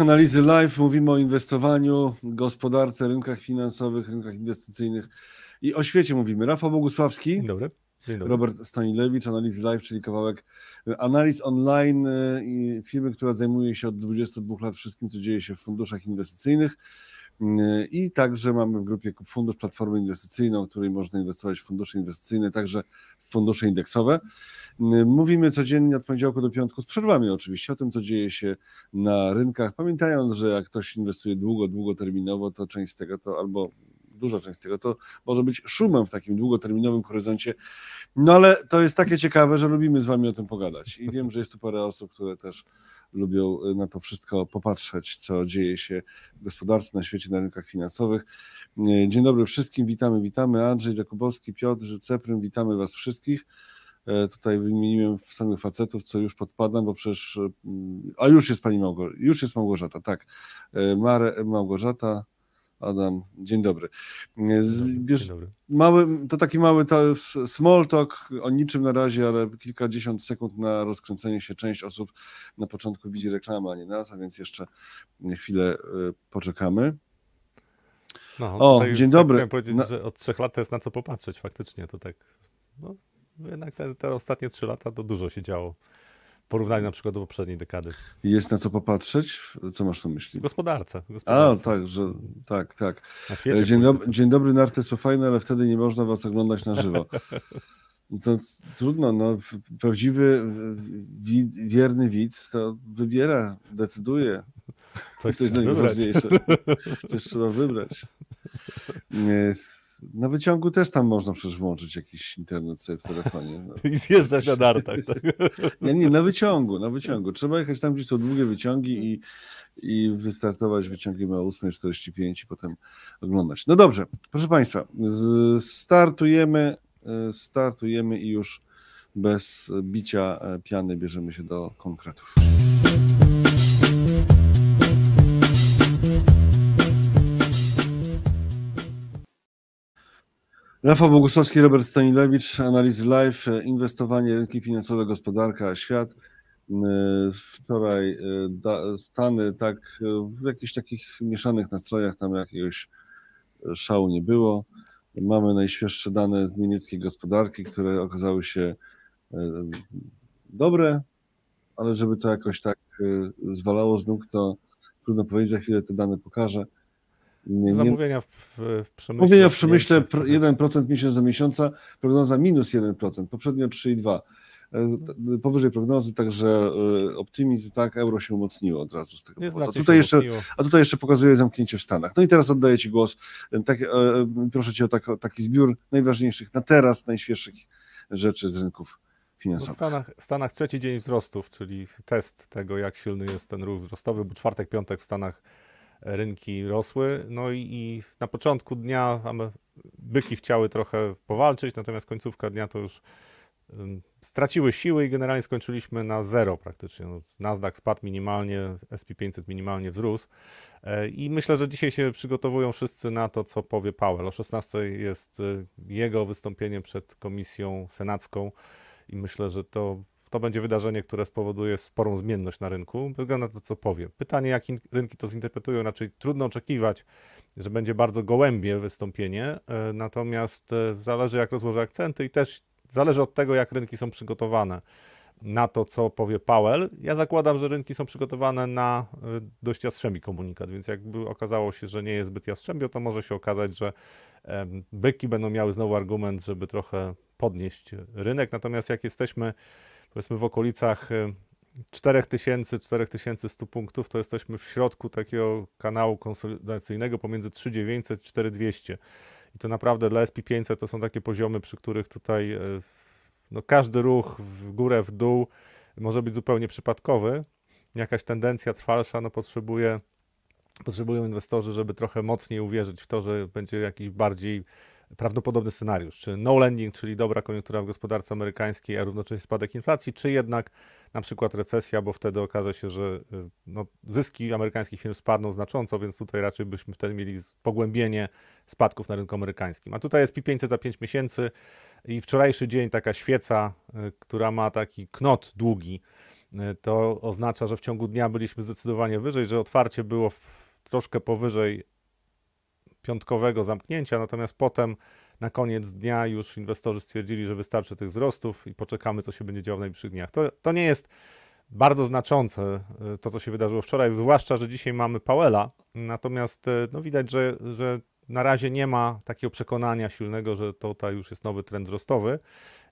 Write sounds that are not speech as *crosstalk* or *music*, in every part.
Analizy live, mówimy o inwestowaniu, gospodarce, rynkach finansowych, rynkach inwestycyjnych i o świecie mówimy. Rafał Bogusławski. Dzień dobry. Dzień dobry. Robert Stanilewicz, Analizy Live, czyli kawałek e, analiz online e, i firmy, która zajmuje się od 22 lat wszystkim, co dzieje się w funduszach inwestycyjnych. I także mamy w grupie Fundusz Platformę Inwestycyjną, w której można inwestować w fundusze inwestycyjne, także w fundusze indeksowe. Mówimy codziennie od poniedziałku do piątku z przerwami oczywiście o tym, co dzieje się na rynkach, pamiętając, że jak ktoś inwestuje długo, długoterminowo, to część z tego to albo duża część z tego, to może być szumem w takim długoterminowym horyzoncie. No ale to jest takie ciekawe, że lubimy z Wami o tym pogadać. I wiem, że jest tu parę osób, które też lubią y, na to wszystko popatrzeć, co dzieje się w gospodarce, na świecie, na rynkach finansowych. Y, dzień dobry wszystkim, witamy, witamy. Andrzej Jakubowski, Piotr Ceprym, witamy Was wszystkich. Y, tutaj wymieniłem samych facetów, co już podpadam, bo przecież. A już jest pani Małgorzata, już jest Małgorzata, tak. Mare, Małgorzata, Adam, dzień dobry. Z, dzień dobry. Mały, to taki mały ta, small talk o niczym na razie, ale kilkadziesiąt sekund na rozkręcenie się. Część osób na początku widzi reklamę, a nie nas, a więc jeszcze chwilę e, poczekamy. No, o, dzień tak dobry. Chciałem powiedzieć, na... że od trzech lat to jest na co popatrzeć faktycznie, to tak. No, jednak te, te ostatnie trzy lata to dużo się działo porównaniu na przykład do poprzedniej dekady. Jest na co popatrzeć? Co masz na myśli? W gospodarce. W gospodarce. A, tak, że, tak, tak. Dzień, dzień dobry, narty są fajne, ale wtedy nie można was oglądać na żywo. *laughs* To trudno, no, prawdziwy, wi- wierny widz to wybiera, decyduje. Coś, Coś najważniejsze. *laughs* Coś trzeba wybrać. E, na wyciągu też tam można przecież włączyć jakiś internet sobie w telefonie. No. *laughs* I zjeżdżać na dartach. Tak? *laughs* nie, nie, na wyciągu, na wyciągu. Trzeba jechać tam, gdzie są długie wyciągi i, i wystartować wyciągiem o 8.45 i potem oglądać. No dobrze, proszę Państwa, startujemy, e, startujemy i już bez bicia e, piany bierzemy się do konkretów. Rafał Bogusławski, Robert Stanilewicz, analizy live, inwestowanie, rynki finansowe, gospodarka, świat. Wczoraj Stany tak w jakichś takich mieszanych nastrojach, tam jakiegoś szału nie było. Mamy najświeższe dane z niemieckiej gospodarki, które okazały się e, dobre, ale żeby to jakoś tak e, zwalało z nóg, to trudno powiedzieć, za chwilę te dane pokażę. Nie, Zamówienia w, w przemyśle. Zamówienia w przemyśle 1% miesiąc do miesiąca, prognoza minus 1%, poprzednio 3,2% e, no. powyżej prognozy, także e, optymizm, tak, euro się umocniło od razu z tego Nie powodu. A znaczy tutaj, jeszcze, a tutaj jeszcze pokazuje zamknięcie w Stanach. No i teraz oddaję Ci głos, e, tak, proszę Cię o tak, taki zbiór najważniejszych na teraz, najświeższych rzeczy z rynków no finansowych. W Stanach, Stanach trzeci dzień wzrostów, czyli test tego, jak silny jest ten ruch wzrostowy, bo czwartek, piątek w Stanach rynki rosły. No i, i na początku dnia byki chciały trochę powalczyć, natomiast końcówka dnia to już straciły siły i generalnie skończyliśmy na zero praktycznie. No, Nasdaq spadł minimalnie, SP500 minimalnie wzrósł e, i myślę, że dzisiaj się przygotowują wszyscy na to, co powie Powell. O 16 jest y, jego wystąpienie przed komisją senacką i myślę, że to to będzie wydarzenie, które spowoduje sporą zmienność na rynku. Wygląda to, co powiem. Pytanie, jak rynki to zinterpretują, raczej trudno oczekiwać, że będzie bardzo gołębie wystąpienie, e, natomiast e, zależy, jak rozłożę akcenty i też zależy od tego, jak rynki są przygotowane na to, co powie Powell. Ja zakładam, że rynki są przygotowane na e, dość jastrzębi komunikat, więc jakby okazało się, że nie jest zbyt jastrzębio, to może się okazać, że byki będą miały znowu argument, żeby trochę podnieść rynek. Natomiast jak jesteśmy powiedzmy w okolicach 4000, y, 4100 punktów, to jesteśmy w środku takiego kanału konsolidacyjnego pomiędzy 3900 4200. I to naprawdę dla SP500 to są takie poziomy, przy których tutaj y, no, każdy ruch w górę, w dół może być zupełnie przypadkowy. Jakaś tendencja trwalsza no, potrzebuje, potrzebują inwestorzy, żeby trochę mocniej uwierzyć w to, że będzie jakiś bardziej prawdopodobny scenariusz, czy no lending, czyli dobra koniunktura w gospodarce amerykańskiej, a równocześnie spadek inflacji, czy jednak na przykład recesja, bo wtedy okaże się, że y, no, zyski amerykańskich firm spadną znacząco, więc tutaj raczej byśmy wtedy mieli pogłębienie spadków na rynku amerykańskim. A tutaj jest P500 za 5 miesięcy i wczorajszy dzień taka świeca, y, która ma taki knot długi, y, to oznacza, że w ciągu dnia byliśmy zdecydowanie wyżej, że otwarcie było troszkę powyżej piątkowego zamknięcia, natomiast potem na koniec dnia już inwestorzy stwierdzili, że wystarczy tych wzrostów i poczekamy, co się będzie działo w najbliższych dniach. To, to nie jest bardzo znaczące e, to, co się wydarzyło wczoraj, zwłaszcza, że dzisiaj mamy Powella, natomiast e, no, widać, że, że na razie nie ma takiego przekonania silnego, że to tutaj już jest nowy trend wzrostowy.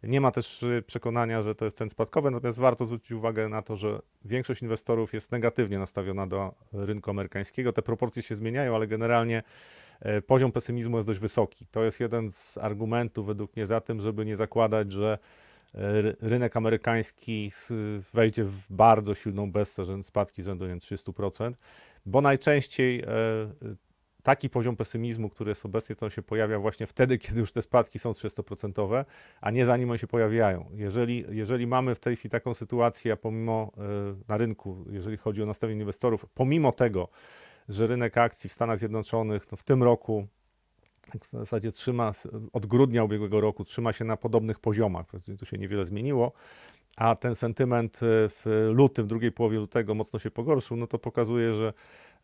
Nie ma też e, przekonania, że to jest trend spadkowy, natomiast warto zwrócić uwagę na to, że większość inwestorów jest negatywnie nastawiona do rynku amerykańskiego. Te proporcje się zmieniają, ale generalnie E, poziom pesymizmu jest dość wysoki. To jest jeden z argumentów według mnie za tym, żeby nie zakładać, że e, rynek amerykański wejdzie w bardzo silną bessę, spadki rzędu nie 30%, bo najczęściej e, taki poziom pesymizmu, który jest obecnie, to się pojawia właśnie wtedy, kiedy już te spadki są 30%, a nie zanim one się pojawiają. Jeżeli, jeżeli mamy w tej chwili taką sytuację, a pomimo na rynku, jeżeli chodzi o nastawienie inwestorów, pomimo tego, że rynek akcji w Stanach Zjednoczonych no w tym roku tak w zasadzie trzyma, od grudnia ubiegłego roku trzyma się na podobnych poziomach, tu się niewiele zmieniło, a ten sentyment e, w lutym, w drugiej połowie lutego mocno się pogorszył, no to pokazuje, że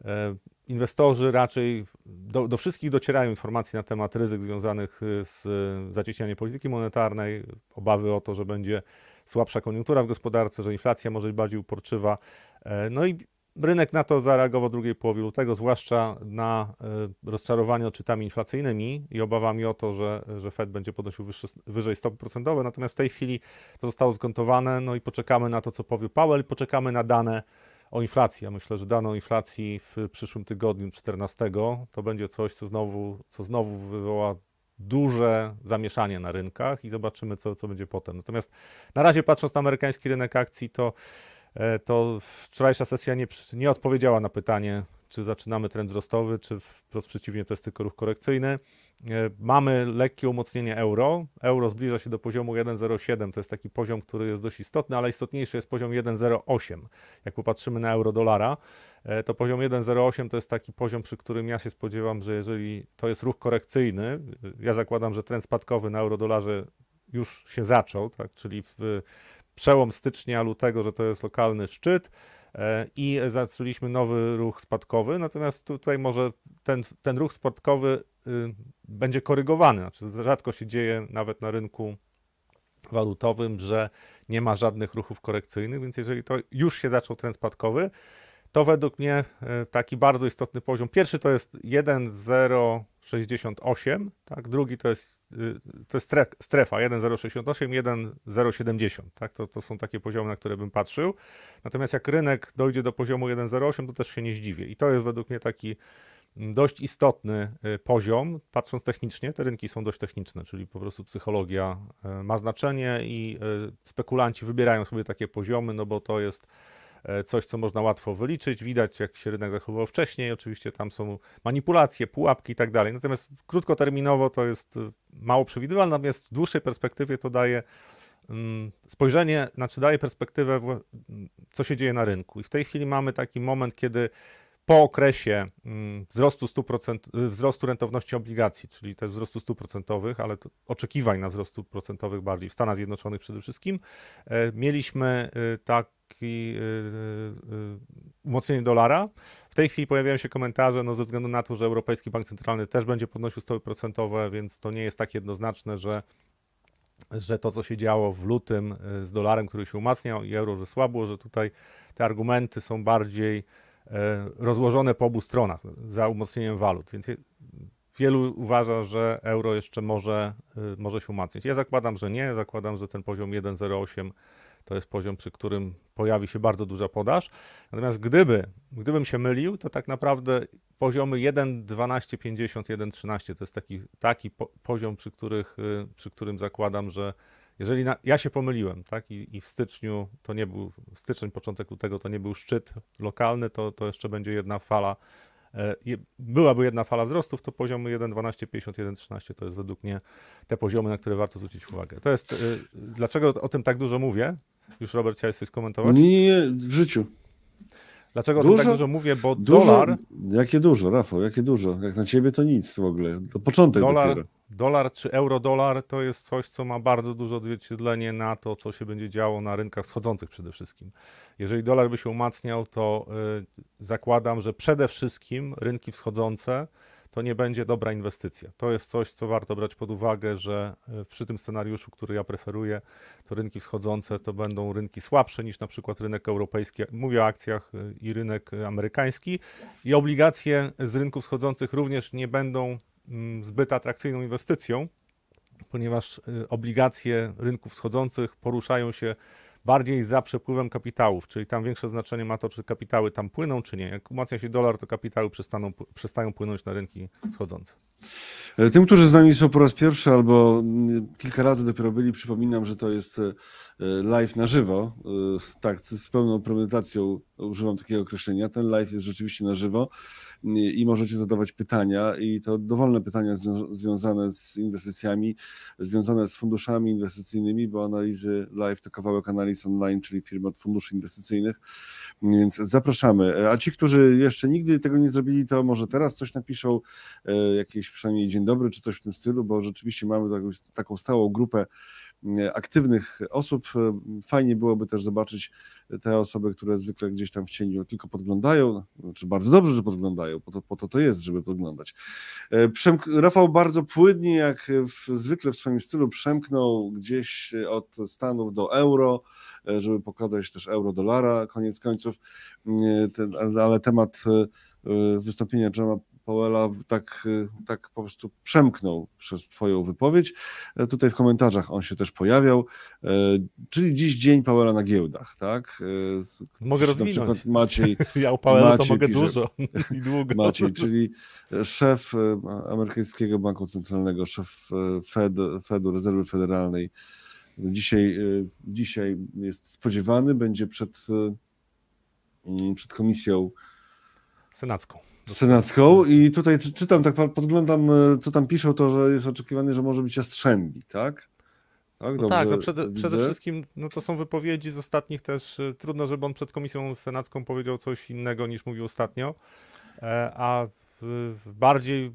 e, inwestorzy raczej, do, do wszystkich docierają informacje na temat ryzyk związanych e, z zacieśnianiem polityki monetarnej, obawy o to, że będzie słabsza koniunktura w gospodarce, że inflacja może być bardziej uporczywa, no i Rynek na to zareagował w drugiej połowie lutego, zwłaszcza na e, rozczarowanie odczytami inflacyjnymi i obawami o to, że, że Fed będzie podnosił wyższe, wyżej stopy procentowe. Natomiast w tej chwili to zostało zgontowane, no i poczekamy na to, co powie Powell, poczekamy na dane o inflacji. Ja myślę, że dane o inflacji w przyszłym tygodniu 14 to będzie coś, co znowu, co znowu wywoła duże zamieszanie na rynkach i zobaczymy, co, co będzie potem. Natomiast na razie patrząc na amerykański rynek akcji, to E, to wczorajsza sesja nie, nie odpowiedziała na pytanie, czy zaczynamy trend wzrostowy, czy wprost przeciwnie, to jest tylko ruch korekcyjny. E, mamy lekkie umocnienie euro. Euro zbliża się do poziomu 1,07. To jest taki poziom, który jest dość istotny, ale istotniejszy jest poziom 1,08. Jak popatrzymy na euro-dolara, e, to poziom 1,08 to jest taki poziom, przy którym ja się spodziewam, że jeżeli to jest ruch korekcyjny, ja zakładam, że trend spadkowy na euro-dolarze już się zaczął, tak? czyli w przełom stycznia, lutego, że to jest lokalny szczyt e, i zaczęliśmy nowy ruch spadkowy, natomiast tutaj może ten, ten ruch spadkowy y, będzie korygowany, znaczy rzadko się dzieje nawet na rynku walutowym, że nie ma żadnych ruchów korekcyjnych, więc jeżeli to już się zaczął trend spadkowy, to według mnie e, taki bardzo istotny poziom. Pierwszy to jest 1,0 68, tak? drugi to jest, y, to jest strefa 1,068, 1,070. Tak? To, to są takie poziomy, na które bym patrzył. Natomiast jak rynek dojdzie do poziomu 1,08, to też się nie zdziwię. I to jest według mnie taki mm, dość istotny y, poziom, patrząc technicznie. Te rynki są dość techniczne, czyli po prostu psychologia y, ma znaczenie i spekulanci wybierają sobie takie poziomy, no bo to jest E, coś, co można łatwo wyliczyć. Widać, jak się rynek zachowywał wcześniej. Oczywiście tam są manipulacje, pułapki i tak dalej. Natomiast krótkoterminowo to jest e, mało przewidywalne, natomiast w dłuższej perspektywie to daje mm, spojrzenie, znaczy daje perspektywę, mm, co się dzieje na rynku. I w tej chwili mamy taki moment, kiedy po okresie mm, wzrostu, 100%, e, wzrostu rentowności obligacji, czyli też wzrostu stóp procentowych, ale oczekiwań na wzrostu procentowych bardziej w Stanach Zjednoczonych przede wszystkim, mieliśmy tak taki y, y, y, umocnienie dolara. W tej chwili pojawiają się komentarze, no ze względu na to, że Europejski Bank Centralny też będzie podnosił stopy procentowe, więc to nie jest tak jednoznaczne, że, że to, co się działo w lutym z dolarem, który się umacniał i euro, że słabło, że tutaj te argumenty są bardziej rozłożone po obu stronach za umocnieniem walut. Więc wielu uważa, że euro jeszcze może, może się umacniać. Ja zakładam, że nie. Zakładam, że ten poziom 1,08 to jest poziom, przy którym pojawi się bardzo duża podaż. Natomiast gdyby, gdybym się mylił, to tak naprawdę poziomy 1,1250, 1,13 to jest taki, taki po, poziom, przy, których, y, przy którym zakładam, że jeżeli na, ja się pomyliłem, tak, I, i w styczniu to nie był, styczeń, początek tego to nie był szczyt lokalny, to, to jeszcze będzie jedna fala E, byłaby jedna fala wzrostów, to poziomy 1, 12, to jest według mnie te poziomy, na które warto zwrócić uwagę. To jest, e, dlaczego o tym tak dużo mówię? Już Robert chciałeś coś skomentować? Nie, nie, w życiu. Dlaczego dużo? o tym tak dużo mówię? Bo dużo? dolar. Jakie dużo, Rafał, jakie dużo? Jak na ciebie to nic w ogóle. To początek dolar, dopiero. Dolar czy euro, dolar, to jest coś, co ma bardzo duże odzwierciedlenie na to, co się będzie działo na rynkach wschodzących przede wszystkim. Jeżeli dolar by się umacniał, to yy, zakładam, że przede wszystkim rynki wschodzące to nie będzie dobra inwestycja. To jest coś, co warto brać pod uwagę, że e, przy tym scenariuszu, który ja preferuję, to rynki wschodzące to będą rynki słabsze niż na przykład rynek europejski. Mówię o akcjach e, i rynek e, amerykański. I obligacje z rynków wschodzących również nie będą mm, zbyt atrakcyjną inwestycją, ponieważ obligacje rynków wschodzących poruszają się bardziej za przepływem kapitałów, czyli tam większe znaczenie ma to, czy kapitały tam płyną, czy nie. Jak umacnia się dolar, to kapitały przestaną, przestają płynąć na rynki schodzące. E, tym, którzy z nami są po raz pierwszy albo mm, kilka razy dopiero byli, przypominam, że to jest e, live na żywo. E, tak, z pełną premedytacją używam takiego określenia. Ten live jest rzeczywiście na żywo i możecie zadawać pytania i to dowolne pytania zwią związane z inwestycjami, związane z funduszami inwestycyjnymi, bo analizy live to kawałek analiz online, czyli firmy od funduszy inwestycyjnych, więc zapraszamy. A ci, którzy jeszcze nigdy tego nie zrobili, to może teraz coś napiszą, e, jakieś przynajmniej dzień dobry czy coś w tym stylu, bo rzeczywiście mamy taką, taką stałą grupę E, aktywnych osób. E, fajnie byłoby też zobaczyć te osoby, które zwykle gdzieś tam w cieniu tylko podglądają, czy bardzo dobrze, że podglądają, po to, po to to jest, żeby podglądać. E, Przemk Rafał bardzo płynnie, jak w, zwykle w swoim stylu, przemknął gdzieś od Stanów do euro, żeby pokazać też euro-dolara, koniec końców, Ten, ale temat wystąpienia Jama Powella tak, tak po prostu przemknął przez Twoją wypowiedź. E, tutaj w komentarzach on się też pojawiał. E, czyli dziś dzień Powella na giełdach, tak? E, mogę rozwinąć. Na przykład Maciej, *laughs* ja u Powella to mogę pisze, dużo *laughs* i długo. Maciej, czyli szef amerykańskiego banku centralnego, szef Fed, Fedu, Rezerwy Federalnej. Dzisiaj, dzisiaj jest spodziewany, będzie przed, mm, przed komisją senacką senacką i tutaj czytam, tak podglądam, e, co tam piszą, to że jest oczekiwane, że może być Jastrzębi, tak? Tak, no tak no przede, przede, wszystkim no to są wypowiedzi z ostatnich też. E, trudno, żeby on przed komisją senacką powiedział coś innego niż mówił ostatnio. E, a bardziej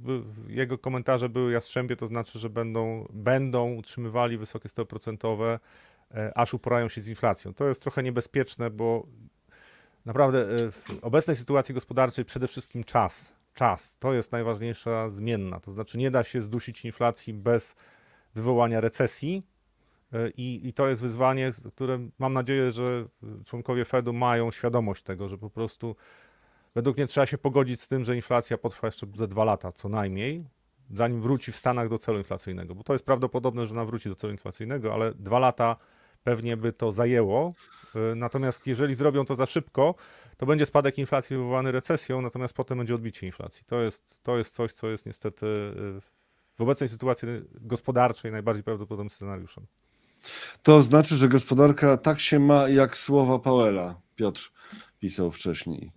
jego komentarze były jastrzębie, to znaczy, że będą, będą utrzymywali wysokie stopy procentowe, aż uporają się z inflacją. To jest trochę niebezpieczne, bo Naprawdę e, w obecnej sytuacji gospodarczej przede wszystkim czas. Czas to jest najważniejsza zmienna. To znaczy nie da się zdusić inflacji bez wywołania recesji, e, i, I, to jest wyzwanie, które mam nadzieję, że członkowie Fedu mają świadomość tego, że po prostu według mnie trzeba się pogodzić z tym, że inflacja potrwa jeszcze ze dwa lata co najmniej, zanim wróci w Stanach do celu inflacyjnego, bo to jest prawdopodobne, że ona wróci do celu inflacyjnego, ale dwa lata pewnie by to zajęło. Y, natomiast jeżeli zrobią to za szybko, to będzie spadek inflacji wywołany recesją, natomiast potem będzie odbicie inflacji. To jest, to jest coś, co jest niestety y, w obecnej sytuacji gospodarczej najbardziej prawdopodobnym scenariuszem. To znaczy, że gospodarka tak się ma jak słowa Pawela, Piotr pisał wcześniej.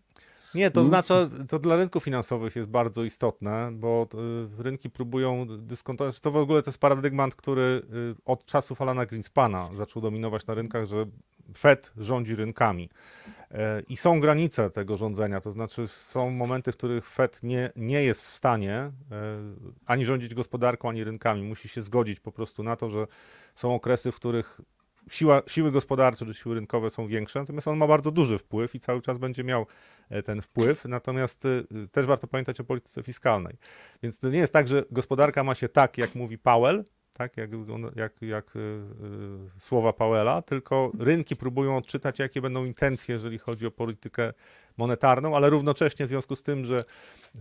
Nie, to mm. znaczy, to dla rynków finansowych jest bardzo istotne, bo y, rynki próbują dyskontować. To w ogóle to jest paradygmat, który y, od czasów Alana Greenspana zaczął dominować na rynkach, że Fed rządzi rynkami. E, I są granice tego rządzenia, to znaczy są momenty, w których Fed nie, nie jest w stanie e, ani rządzić gospodarką, ani rynkami. Musi się zgodzić po prostu na to, że są okresy, w których siła, siły gospodarcze czy siły rynkowe są większe, natomiast on ma bardzo duży wpływ i cały czas będzie miał e, ten wpływ. Natomiast e, też warto pamiętać o polityce fiskalnej. Więc to nie jest tak, że gospodarka ma się tak, jak mówi Powell, tak jak, jak, jak y, y, słowa Paweła. tylko rynki próbują odczytać, jakie będą intencje, jeżeli chodzi o politykę monetarną, ale równocześnie w związku z tym, że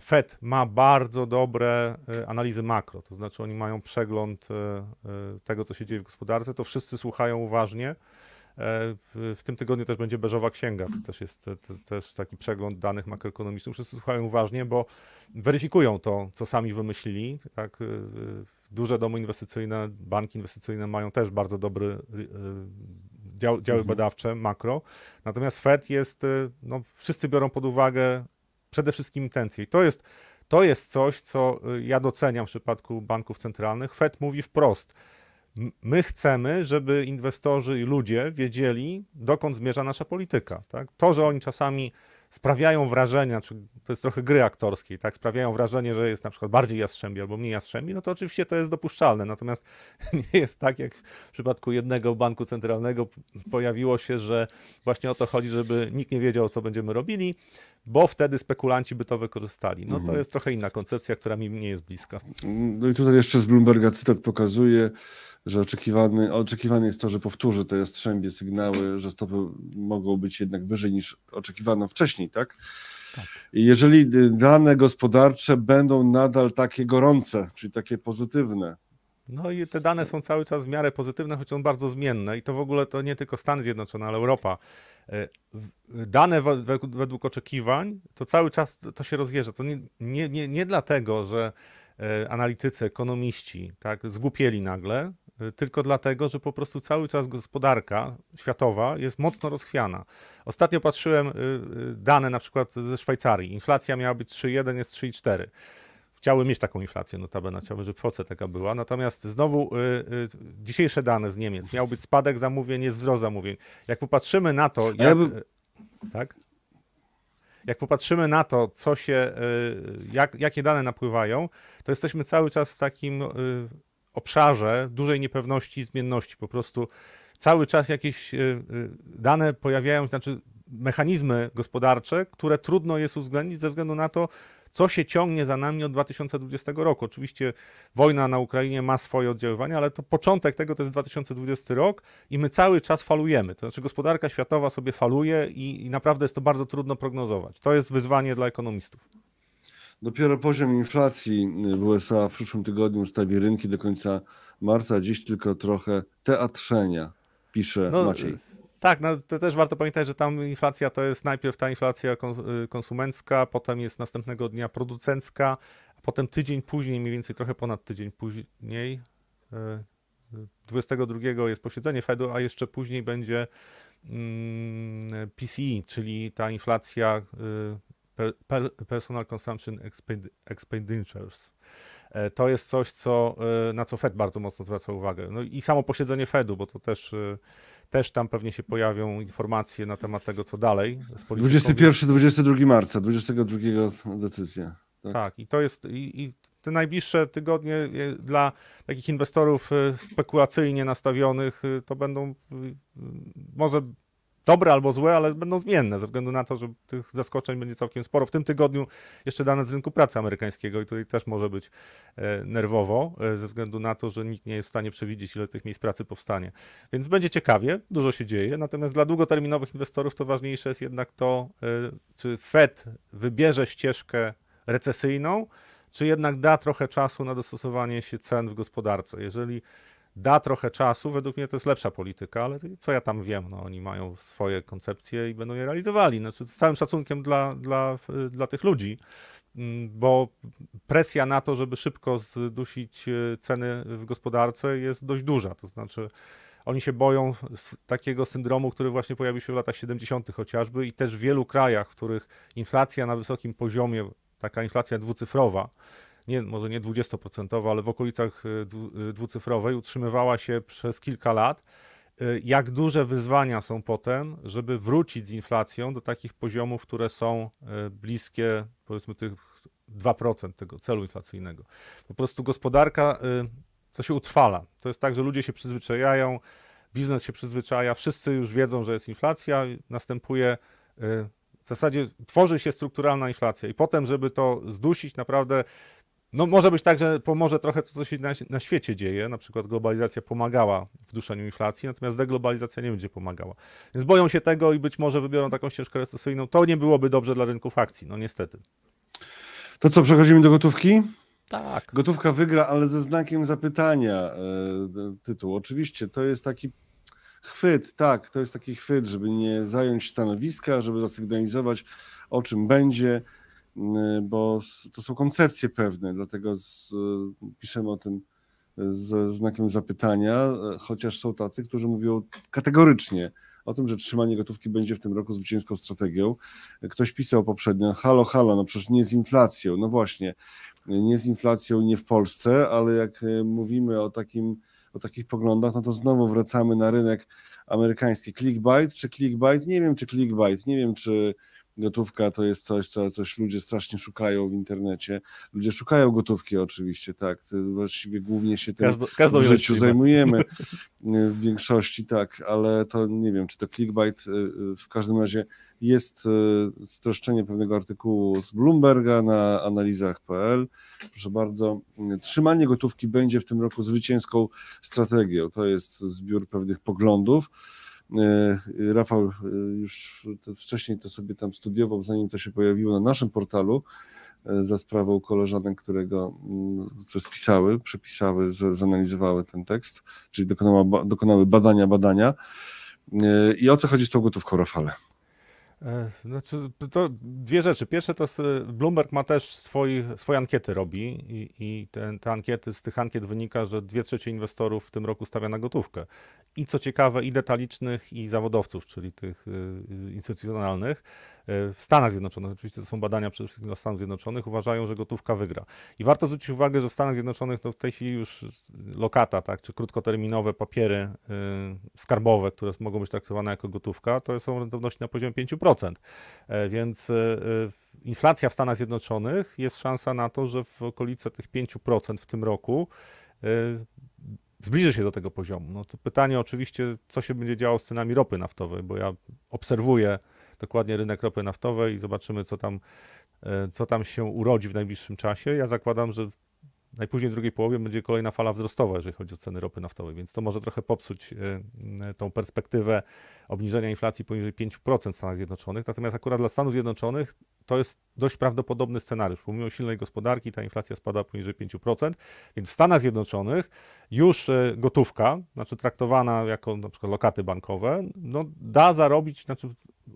Fed ma bardzo dobre y, analizy makro, to znaczy oni mają przegląd tego, co się dzieje w gospodarce, to wszyscy słuchają uważnie. E, w tym tygodniu też będzie beżowa księga, to też jest też taki przegląd danych makroekonomicznych. Wszyscy słuchają uważnie, bo weryfikują to, co sami wymyślili. Tak? duże domy inwestycyjne, banki inwestycyjne mają też bardzo dobry y, y, dział, działy mhm. badawcze, makro. Natomiast Fed jest, y, no, wszyscy biorą pod uwagę przede wszystkim intencje. I to jest, to jest coś, co ja doceniam w przypadku banków centralnych. Fed mówi wprost. My chcemy, żeby inwestorzy i ludzie wiedzieli, dokąd zmierza nasza polityka. Tak? To, że oni czasami sprawiają wrażenie, czy znaczy, to jest trochę gry aktorskiej, tak, sprawiają wrażenie, że jest na przykład bardziej jastrzębi albo mniej jastrzębi, no to oczywiście to jest dopuszczalne, natomiast *laughs* nie jest tak, jak w przypadku jednego banku centralnego pojawiło się, że właśnie o to chodzi, żeby nikt nie wiedział, co będziemy robili, bo wtedy spekulanci by to wykorzystali. No mhm. to jest trochę inna koncepcja, która mi nie jest bliska. No i tutaj jeszcze z Bloomberga cytat pokazuje, że oczekiwany, oczekiwane jest to, że powtórzy te strzębie sygnały, że stopy mogą być jednak wyżej niż oczekiwano wcześniej, tak? tak? Jeżeli dane gospodarcze będą nadal takie gorące, czyli takie pozytywne. No i te dane są cały czas w miarę pozytywne, choć są bardzo zmienne i to w ogóle to nie tylko Stany Zjednoczone, ale Europa. E, dane według oczekiwań, to cały czas to się rozjeżdża. To nie, nie, nie, nie dlatego, że e, analitycy, ekonomiści tak, zgłupieli nagle, Y, tylko dlatego, że po prostu cały czas gospodarka światowa jest mocno rozchwiana. Ostatnio patrzyłem y, y, dane na przykład ze Szwajcarii. Inflacja miała być 3,1, jest 3,4 Chciałbym mieć taką inflację, notabene chciałbym, żeby w Polsce taka była. Natomiast znowu dzisiejsze dane z Niemiec. Miał być spadek zamówień, jest wzrost zamówień. Jak popatrzymy na to, jak, ja tak? jak popatrzymy na to, co się, jak, jakie dane napływają, to jesteśmy cały czas w takim obszarze dużej niepewności i zmienności. Po prostu cały czas jakieś y, y, dane pojawiają się, znaczy mechanizmy gospodarcze, które trudno jest uwzględnić ze względu na to, co się ciągnie za nami od 2020 roku. Oczywiście wojna na Ukrainie ma swoje oddziaływania, ale to początek tego to jest 2020 rok i my cały czas falujemy. To znaczy gospodarka światowa sobie faluje i, i naprawdę jest to bardzo trudno prognozować. To jest wyzwanie dla ekonomistów. Dopiero poziom inflacji w USA w przyszłym tygodniu ustawi rynki do końca marca. Dziś tylko trochę teatrzenia, pisze no, Maciej. Tak, no to też warto pamiętać, że tam inflacja to jest najpierw ta inflacja konsumencka, potem jest następnego dnia producencka, a potem tydzień później, mniej więcej trochę ponad tydzień później, 22 e, jest posiedzenie Fedu, a jeszcze później będzie mm, PCE, czyli ta inflacja e, per, Personal Consumption Expenditures. E, to jest coś, co, e, na co Fed bardzo mocno zwraca uwagę. No i samo posiedzenie Fedu, bo to też, e, też tam pewnie się pojawią informacje na temat tego, co dalej. 21-22 marca, 22 decyzja. Tak? tak, i to jest, i, i te najbliższe tygodnie dla takich inwestorów spekulacyjnie nastawionych to będą może dobre albo złe, ale będą zmienne, ze względu na to, że tych zaskoczeń będzie całkiem sporo. W tym tygodniu jeszcze dane z rynku pracy amerykańskiego i tutaj też może być e, nerwowo, e, ze względu na to, że nikt nie jest w stanie przewidzieć, ile tych miejsc pracy powstanie. Więc będzie ciekawie, dużo się dzieje, natomiast dla długoterminowych inwestorów to ważniejsze jest jednak to, e, czy Fed wybierze ścieżkę recesyjną, czy jednak da trochę czasu na dostosowanie się cen w gospodarce. Jeżeli da trochę czasu, według mnie to jest lepsza polityka, ale co ja tam wiem, no, oni mają swoje koncepcje i będą je realizowali. Znaczy, z całym szacunkiem dla, dla, dla tych ludzi, mm, bo presja na to, żeby szybko zdusić e, ceny w gospodarce jest dość duża, to znaczy oni się boją takiego syndromu, który właśnie pojawił się w latach 70. chociażby i też w wielu krajach, w których inflacja na wysokim poziomie, taka inflacja dwucyfrowa, nie, może nie 20%, ale w okolicach y, y, dwucyfrowej utrzymywała się przez kilka lat. Y, jak duże wyzwania są potem, żeby wrócić z inflacją do takich poziomów, które są bliskie, powiedzmy, tych 2% tego celu inflacyjnego. Po prostu gospodarka to się utrwala. To jest tak, że ludzie się przyzwyczajają, biznes się przyzwyczaja, wszyscy już wiedzą, że jest inflacja, następuje w zasadzie tworzy się strukturalna inflacja i potem, żeby to zdusić, naprawdę no może być tak, że pomoże trochę to, co się na, na, świecie dzieje. Na przykład globalizacja pomagała w duszeniu inflacji, natomiast deglobalizacja nie będzie pomagała. Więc boją się tego i być może wybiorą taką ścieżkę recesyjną. To nie byłoby dobrze dla rynków akcji, no niestety. To co, przechodzimy do gotówki? Tak. Gotówka wygra, ale ze znakiem zapytania e, tytułu. tytuł. Oczywiście to jest taki chwyt, tak, to jest taki chwyt, żeby nie zająć stanowiska, żeby zasygnalizować o czym będzie. Y, bo to są koncepcje pewne, dlatego z, piszemy o tym ze znakiem zapytania, e, chociaż są tacy, którzy mówią kategorycznie o tym, że trzymanie gotówki będzie w tym roku zwycięską strategią. Ktoś pisał poprzednio, halo, halo, no przecież nie z inflacją. No właśnie, nie z inflacją, nie w Polsce, ale jak e, mówimy o takim o takich poglądach, no to znowu wracamy na rynek amerykański. Clickbait czy clickbait? Nie wiem, czy clickbait, nie wiem, czy Gotówka to jest coś, co coś ludzie strasznie szukają w internecie. Ludzie szukają gotówki oczywiście, tak. Właściwie głównie się tym Każdo, każdą w życiu zajmujemy. *laughs* w większości tak, ale to nie wiem, czy to clickbait. Y, w każdym razie jest y, streszczenie pewnego artykułu z Bloomberga na analizach.pl. Proszę bardzo. Y, trzymanie gotówki będzie w tym roku zwycięską strategią. To jest zbiór pewnych poglądów. E, e, Rafał e, już wcześniej to sobie tam studiował, zanim to się pojawiło na naszym portalu, za sprawą koleżanek, którego mm, co spisały, przepisały, zanalizowały ten tekst, czyli dokonały badania, badania. I o co chodzi z tą gotówką, Rafale? E, znaczy, to dwie rzeczy. Pierwsze to Bloomberg ma też swoje swoje ankiety robi i, i te, te, ankiety, z tych ankiet wynika, że dwie trzecie inwestorów w tym roku stawia na gotówkę. I co ciekawe, i detalicznych, i zawodowców, czyli tych y, instytucjonalnych. E, w Stanach Zjednoczonych, oczywiście to są badania przede wszystkim dla Stanów Zjednoczonych, uważają, że gotówka wygra. I warto zwrócić uwagę, że w Stanach Zjednoczonych to w tej chwili już lokata, tak, czy krótkoterminowe papiery e, skarbowe, które mogą być traktowane jako gotówka, to są rentowności na poziomie 5%. E, więc inflacja w Stanach Zjednoczonych jest szansa na to, że w okolice tych 5% w tym roku zbliży się do tego poziomu. No to pytanie oczywiście, co się będzie działo z cenami ropy naftowej, bo ja obserwuję dokładnie rynek ropy naftowej i zobaczymy, co tam, e, co tam się urodzi w najbliższym czasie. Ja zakładam, że najpóźniej w drugiej połowie będzie kolejna fala wzrostowa, jeżeli chodzi o ceny ropy naftowej, więc to może trochę popsuć e, tą perspektywę obniżenia inflacji poniżej 5% w Stanach Zjednoczonych. Natomiast akurat dla Stanów Zjednoczonych to jest dość prawdopodobny scenariusz. Pomimo silnej gospodarki ta inflacja spada poniżej 5%, więc w Stanach Zjednoczonych już e, gotówka, znaczy traktowana jako na przykład lokaty bankowe, no da zarobić, znaczy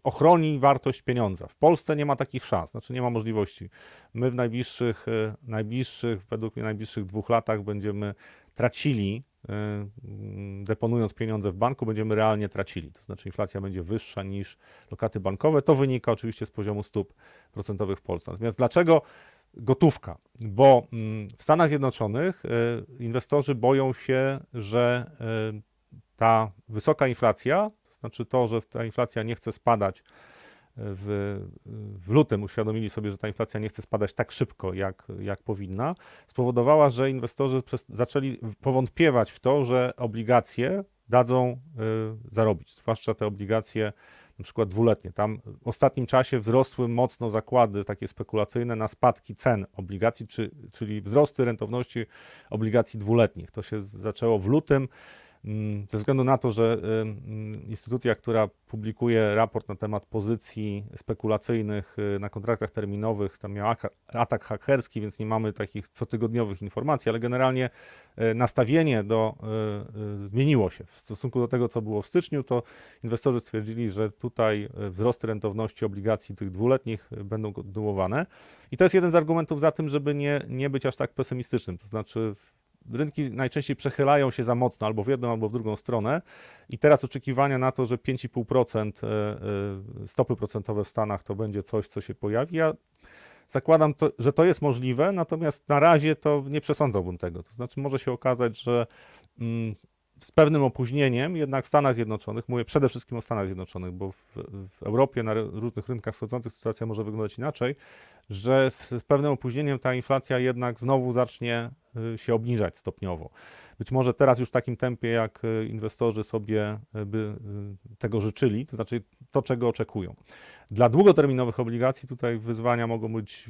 ochroni wartość pieniądza. W Polsce nie ma takich szans, znaczy nie ma możliwości. My w najbliższych, e, najbliższych według mnie najbliższych dwóch latach będziemy tracili, e, deponując pieniądze w banku, będziemy realnie tracili. To znaczy inflacja będzie wyższa niż lokaty bankowe. To wynika oczywiście z poziomu stóp procentowych w Polsce. Natomiast dlaczego gotówka? Bo mm, w Stanach Zjednoczonych e, inwestorzy boją się, że ta wysoka inflacja znaczy to, że ta inflacja nie chce spadać e, w, w lutym uświadomili sobie, że ta inflacja nie chce spadać tak szybko, jak, jak powinna, spowodowała, że inwestorzy przez, zaczęli powątpiewać w to, że obligacje dadzą y, zarobić, zwłaszcza te obligacje na przykład dwuletnie. Tam w ostatnim czasie wzrosły mocno zakłady takie spekulacyjne na spadki cen obligacji, czy, czyli wzrosty rentowności obligacji dwuletnich. To się zaczęło w lutym Mm, ze względu na to, że y, mm, instytucja, która publikuje raport na temat pozycji spekulacyjnych y, na kontraktach terminowych, tam miała atak hakerski, więc nie mamy takich cotygodniowych informacji, ale generalnie y, nastawienie do, zmieniło się. W stosunku do tego, co było w styczniu, to inwestorzy stwierdzili, że tutaj wzrosty rentowności obligacji tych dwuletnich będą kontynuowane. I to jest jeden z argumentów za tym, żeby nie, nie być aż tak pesymistycznym. To znaczy, rynki najczęściej przechylają się za mocno albo w jedną, albo w drugą stronę i teraz oczekiwania na to, że 5,5% e, e, stopy procentowe w Stanach to będzie coś, co się pojawi. Ja zakładam, to, że to jest możliwe, natomiast na razie to nie przesądzałbym tego. To znaczy może się okazać, że mm, z pewnym opóźnieniem, jednak w Stanach Zjednoczonych, mówię przede wszystkim o Stanach Zjednoczonych, bo w, w Europie na różnych rynkach wschodzących sytuacja może wyglądać inaczej, że z, z pewnym opóźnieniem ta inflacja jednak znowu zacznie y, się obniżać stopniowo. Być może teraz już w takim tempie, jak y, inwestorzy sobie y, by tego życzyli, to znaczy to, czego oczekują. Dla długoterminowych obligacji tutaj wyzwania mogą być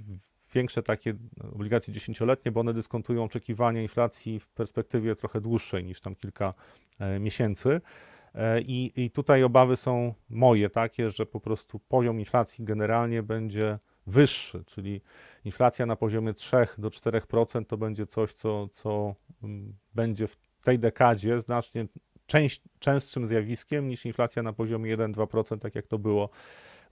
większe takie obligacje dziesięcioletnie, bo one dyskontują oczekiwania inflacji w perspektywie trochę dłuższej niż tam kilka e, miesięcy. E, I, I, tutaj obawy są moje takie, że po prostu poziom inflacji generalnie będzie wyższy, czyli inflacja na poziomie 3 do 4% to będzie coś, co, co mm, będzie w tej dekadzie znacznie część, częstszym zjawiskiem niż inflacja na poziomie 1-2%, tak jak to było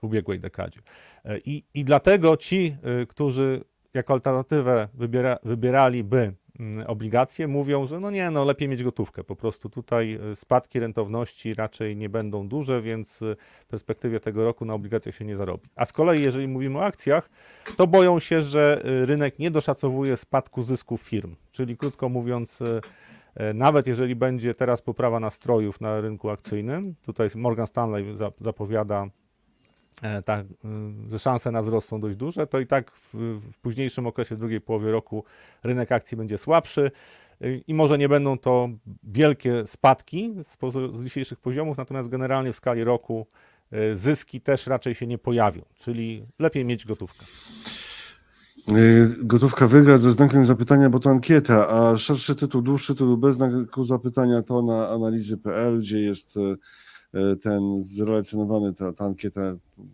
w ubiegłej dekadzie. E, I, i dlatego ci, e, którzy jako alternatywę wybiera, wybieraliby mm, obligacje, mówią, że no nie, no lepiej mieć gotówkę. Po prostu tutaj e, spadki rentowności raczej nie będą duże, więc w perspektywie tego roku na obligacjach się nie zarobi. A z kolei, jeżeli mówimy o akcjach, to boją się, że rynek nie doszacowuje spadku zysków firm. Czyli krótko mówiąc, nawet jeżeli będzie teraz poprawa nastrojów na rynku akcyjnym, tutaj Morgan Stanley zapowiada tak, że szanse na wzrost są dość duże, to i tak w, w późniejszym okresie, w drugiej połowie roku, rynek akcji będzie słabszy y, i może nie będą to wielkie spadki z, dzisiejszych poziomów, natomiast generalnie w skali roku y, zyski też raczej się nie pojawią, czyli lepiej mieć gotówkę. Gotówka wygra ze znakiem zapytania, bo to ankieta, a szerszy tytuł, dłuższy tytuł bez znaku zapytania to na analizy.pl, gdzie jest E, ten zrelacjonowany, ta, ta ankieta,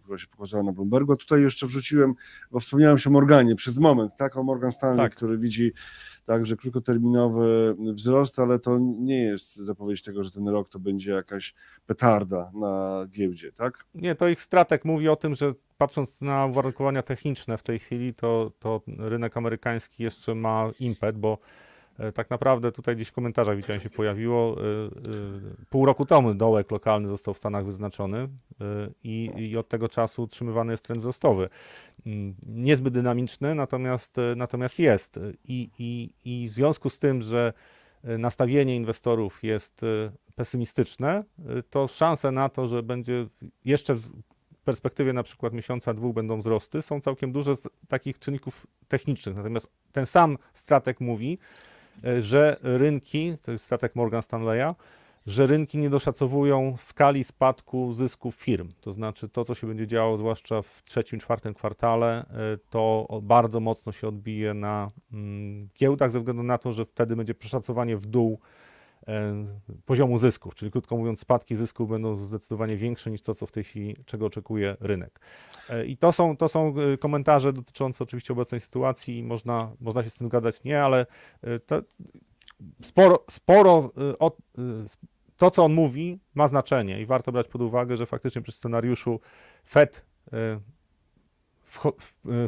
która się pokazała na Bloombergu. Tutaj jeszcze wrzuciłem, bo wspomniałem się o Morganie przez moment, tak? O Morgan Stanley, tak. który widzi także krótkoterminowy wzrost, ale to nie jest zapowiedź tego, że ten rok to będzie jakaś petarda na giełdzie, tak? Nie, to ich stratek mówi o tym, że patrząc na uwarunkowania techniczne w tej chwili, to, to rynek amerykański jeszcze ma impet, bo E, tak naprawdę tutaj gdzieś w komentarzach widziałem się pojawiło. E, e, pół roku temu dołek lokalny został w Stanach wyznaczony i, i od tego czasu utrzymywany jest trend wzrostowy. Mm, niezbyt dynamiczny, natomiast, natomiast jest. I, i, I w związku z tym, że nastawienie inwestorów jest pesymistyczne, to szanse na to, że będzie jeszcze w perspektywie na przykład miesiąca, dwóch będą wzrosty, są całkiem duże z takich czynników technicznych. Natomiast ten sam stratek mówi, E, że rynki, to jest statek Morgan Stanleya, że rynki nie doszacowują skali spadku zysków firm. To znaczy to, co się będzie działo, zwłaszcza w trzecim, czwartym kwartale, e, to bardzo mocno się odbije na mm, giełdach, ze względu na to, że wtedy będzie przeszacowanie w dół E, poziomu zysków, czyli krótko mówiąc, spadki zysków będą zdecydowanie większe niż to, co w tej chwili, czego oczekuje rynek. E, I to są, to są e, komentarze dotyczące oczywiście obecnej sytuacji i można, można się z tym gadać, nie, ale to, sporo, sporo od, to, co on mówi, ma znaczenie i warto brać pod uwagę, że faktycznie przy scenariuszu Fed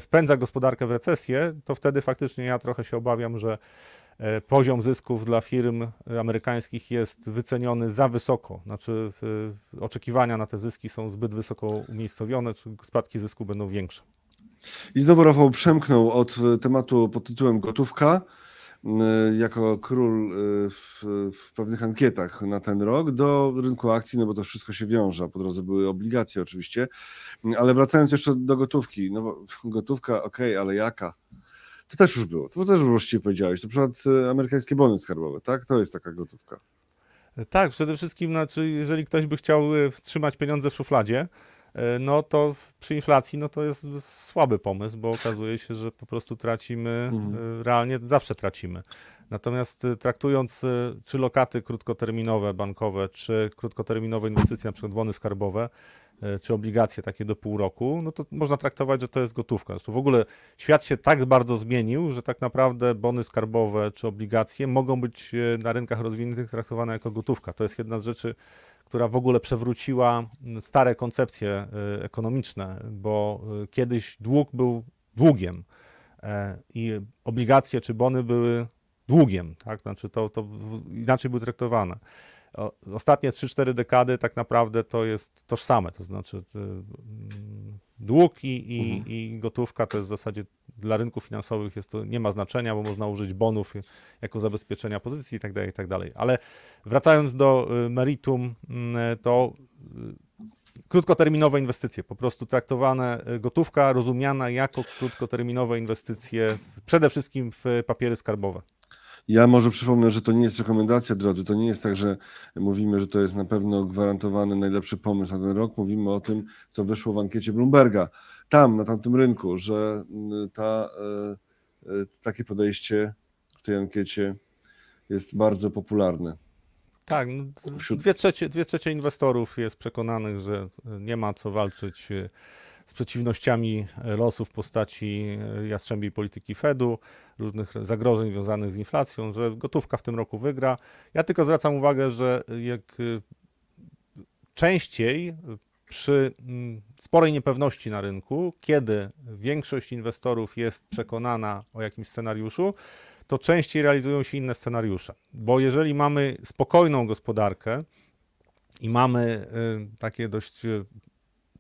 wpędza gospodarkę w recesję, to wtedy faktycznie ja trochę się obawiam, że E, poziom zysków dla firm amerykańskich jest wyceniony za wysoko. Znaczy oczekiwania na te zyski są zbyt wysoko umiejscowione, czy spadki zysku będą większe. I znowu Rafał przemknął od tematu pod tytułem gotówka jako król e, w, w, pewnych ankietach na ten rok do rynku akcji, no bo to wszystko się wiąże. Po drodze były obligacje oczywiście, ale wracając jeszcze do gotówki. No, gotówka, ok, ale jaka? To też już było, to też właściwie powiedziałeś. Na przykład e, amerykańskie bony skarbowe, tak? To jest taka gotówka. Tak, przede wszystkim, znaczy, jeżeli ktoś by chciał e, trzymać pieniądze w szufladzie, E, no to przy inflacji no to jest słaby pomysł, bo okazuje się, że po prostu tracimy, e, mhm. realnie zawsze tracimy. Natomiast e, traktując czy lokaty krótkoterminowe bankowe, czy krótkoterminowe inwestycje, na przykład wony skarbowe, czy obligacje takie do pół roku, no to można traktować, że to jest gotówka. Zresztą w ogóle świat się tak bardzo zmienił, że tak naprawdę bony skarbowe czy obligacje mogą być na rynkach rozwiniętych traktowane jako gotówka. To jest jedna z rzeczy, która w ogóle przewróciła mm, stare koncepcje y, ekonomiczne, bo y, kiedyś dług był długiem e, i obligacje czy bony były długiem, tak? Znaczy to, to inaczej były traktowane. Ostatnie 3-4 dekady tak naprawdę to jest tożsame, to znaczy y, mm, Dług i, i, mhm. i, gotówka to jest w zasadzie dla rynków finansowych jest to, nie ma znaczenia, bo można użyć bonów jako zabezpieczenia pozycji itd., tak itd. Tak Ale wracając do y, meritum, y, to y, krótkoterminowe inwestycje, po prostu traktowane gotówka rozumiana jako krótkoterminowe inwestycje, w, przede wszystkim w papiery skarbowe. Ja może przypomnę, że to nie jest rekomendacja, drodzy. To nie jest tak, że mówimy, że to jest na pewno gwarantowany najlepszy pomysł na ten rok. Mówimy o tym, co wyszło w ankiecie Bloomberga. Tam, na tamtym rynku, że y, ta, y, y, takie podejście w tej ankiecie jest bardzo popularne. Tak, no, dwie, trzecie, dwie trzecie inwestorów jest przekonanych, że nie ma co walczyć z przeciwnościami e, losu w postaci e, jastrzębiej polityki Fedu, różnych zagrożeń związanych z inflacją, że gotówka w tym roku wygra. Ja tylko zwracam uwagę, że e, jak częściej przy sporej niepewności na rynku, kiedy większość inwestorów jest przekonana o jakimś scenariuszu, to częściej realizują się inne scenariusze. Bo jeżeli mamy spokojną gospodarkę i mamy takie dość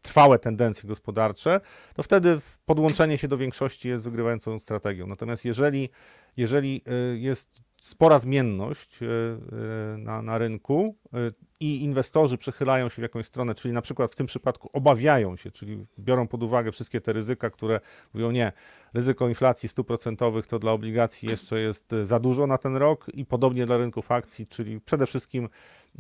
trwałe tendencje gospodarcze, to wtedy podłączenie się do większości jest wygrywającą strategią. Natomiast jeżeli jeżeli e, jest spora zmienność e, e, na, na rynku i inwestorzy przechylają się w jakąś stronę, czyli na przykład w tym przypadku obawiają się, czyli biorą pod uwagę wszystkie te ryzyka, które mówią nie, ryzyko inflacji stuprocentowych procentowych to dla obligacji jeszcze jest za dużo na ten rok i podobnie dla rynków akcji, czyli przede wszystkim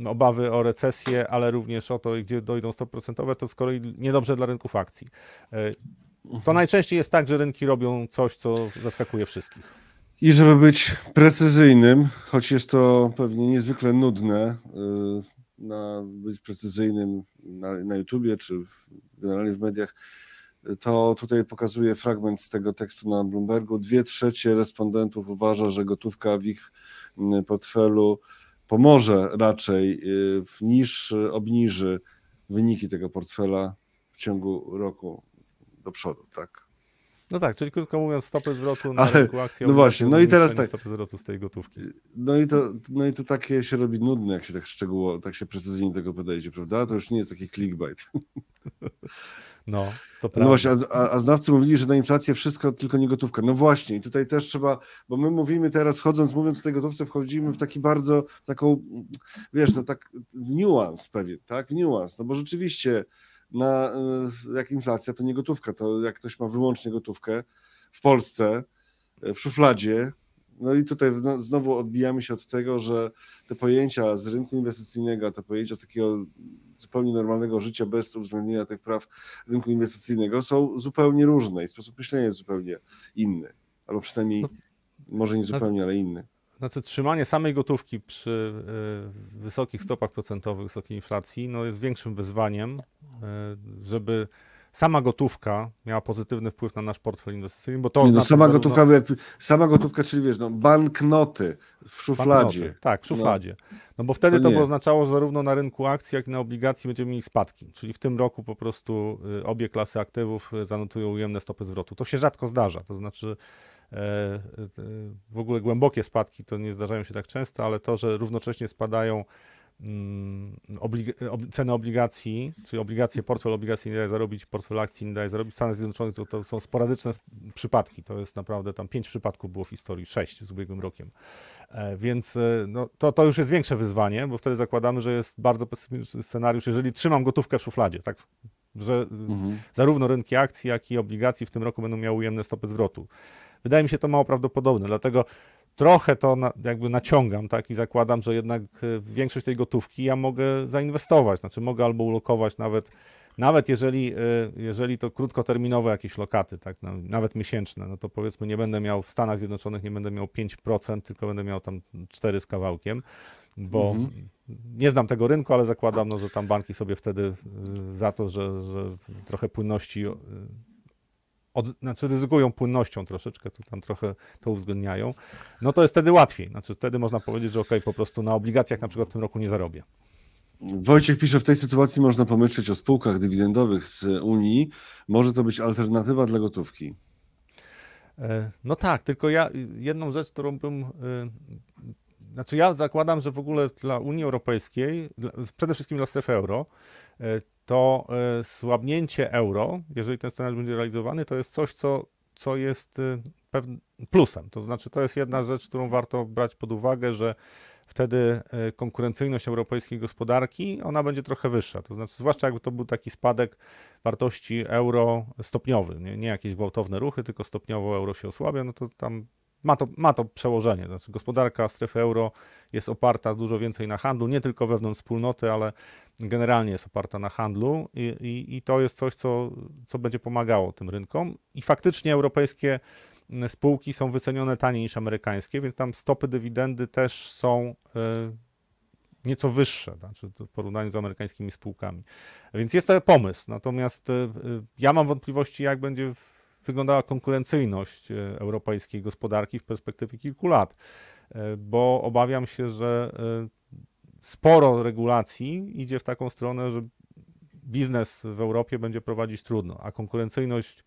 obawy o recesję, ale również o to, gdzie dojdą stopy procentowe, to z kolei niedobrze dla rynków akcji. To mhm. najczęściej jest tak, że rynki robią coś, co zaskakuje wszystkich. I żeby być precyzyjnym, choć jest to pewnie niezwykle nudne, y, na być precyzyjnym na, na YouTubie czy generalnie w mediach, to tutaj pokazuje fragment z tego tekstu na Bloombergu. Dwie trzecie respondentów uważa, że gotówka w ich y, portfelu pomoże raczej y, niż obniży wyniki tego portfela w ciągu roku do przodu. Tak? No tak, czyli krótko mówiąc, stopy zwrotu na Ale, rynku akcji. No właśnie, no i teraz tak. Stopy zwrotu z tej gotówki. No i, to, no i to takie się robi nudne, jak się tak szczegółowo, tak się precyzyjnie tego podejdzie, prawda? To już nie jest taki clickbait. *laughs* No, to prawda. No właśnie, a, a, znawcy mówili, że na inflację wszystko, tylko nie gotówka. No właśnie, i tutaj też trzeba, bo my mówimy teraz, wchodząc, mówiąc o tej gotówce, wchodzimy w taki bardzo, taką, wiesz, no tak, niuans pewien, tak, niuans, no bo rzeczywiście na, e, jak inflacja, to nie gotówka. To jak ktoś ma wyłącznie gotówkę w Polsce, e, w szufladzie, no i tutaj no, znowu odbijamy się od tego, że te pojęcia z rynku inwestycyjnego, te pojęcia z takiego zupełnie normalnego życia bez uwzględnienia tych praw rynku inwestycyjnego są zupełnie różne i sposób myślenia jest zupełnie inny, albo przynajmniej no, może nie no zupełnie, ale inny znaczy trzymanie samej gotówki przy y, wysokich stopach procentowych, wysokiej inflacji, no jest większym wyzwaniem, y, żeby sama gotówka miała pozytywny wpływ na nasz portfel inwestycyjny, bo to no, oznacza, no sama, gotówka, sama gotówka, czyli wiesz, no, banknoty w szufladzie. Banknoty, tak, w no. szufladzie. No, no bo wtedy to, to by oznaczało, że zarówno na rynku akcji, jak i na obligacji będziemy mieli spadki. Czyli w tym roku po prostu y, obie klasy aktywów y, zanotują ujemne stopy zwrotu. To się rzadko zdarza, to znaczy E, e, w ogóle głębokie spadki to nie zdarzają się tak często, ale to, że równocześnie spadają mm, ceny obligacji, czyli obligacje, portfel obligacji nie daje zarobić, portfel akcji nie daje zarobić. W Stanach Zjednoczonych to, to są sporadyczne przypadki. To jest naprawdę tam pięć przypadków było w historii, sześć z ubiegłym rokiem. E, więc no, to, to już jest większe wyzwanie, bo wtedy zakładamy, że jest bardzo pesymistyczny scenariusz, jeżeli trzymam gotówkę w szufladzie, tak? Że mhm. zarówno rynki akcji, jak i obligacji w tym roku będą miały ujemne stopy zwrotu. Wydaje mi się to mało prawdopodobne, dlatego trochę to na, jakby naciągam, tak, i zakładam, że jednak e, większość tej gotówki ja mogę zainwestować, znaczy mogę albo ulokować nawet, nawet jeżeli, e, jeżeli to krótkoterminowe jakieś lokaty, tak, nawet miesięczne, no to powiedzmy nie będę miał w Stanach Zjednoczonych, nie będę miał 5%, tylko będę miał tam 4 z kawałkiem, bo mhm. nie znam tego rynku, ale zakładam, no, że tam banki sobie wtedy e, za to, że, że trochę płynności od, znaczy ryzykują płynnością troszeczkę, to tam trochę to uwzględniają, no to jest wtedy łatwiej. Znaczy wtedy można powiedzieć, że okay po prostu na obligacjach na przykład w tym roku nie zarobię. Wojciech pisze, w tej sytuacji można pomyśleć o spółkach dywidendowych z Unii. Może to być alternatywa dla gotówki. E, no tak, tylko ja jedną rzecz, którą bym. E, znaczy, ja zakładam, że w ogóle dla Unii Europejskiej, przede wszystkim dla strefy euro, e, to e, słabnięcie euro, jeżeli ten scenariusz będzie realizowany, to jest coś, co, co jest e, plusem. To znaczy, to jest jedna rzecz, którą warto brać pod uwagę, że wtedy e, konkurencyjność europejskiej gospodarki, ona będzie trochę wyższa. To znaczy, zwłaszcza jakby to był taki spadek wartości euro stopniowy, nie, nie jakieś gwałtowne ruchy, tylko stopniowo euro się osłabia, no to tam ma to, ma to przełożenie. Znaczy, gospodarka strefy euro jest oparta dużo więcej na handlu, nie tylko wewnątrz wspólnoty, ale generalnie jest oparta na handlu i, i, i, to jest coś, co, co będzie pomagało tym rynkom. I faktycznie europejskie mm, spółki są wycenione taniej niż amerykańskie, więc tam stopy dywidendy też są e, nieco wyższe znaczy w porównaniu z amerykańskimi spółkami. Więc jest to pomysł. Natomiast e, e, ja mam wątpliwości, jak będzie wyglądała konkurencyjność europejskiej gospodarki w perspektywie kilku lat, bo obawiam się, że sporo regulacji idzie w taką stronę, że biznes w Europie będzie prowadzić trudno, a konkurencyjność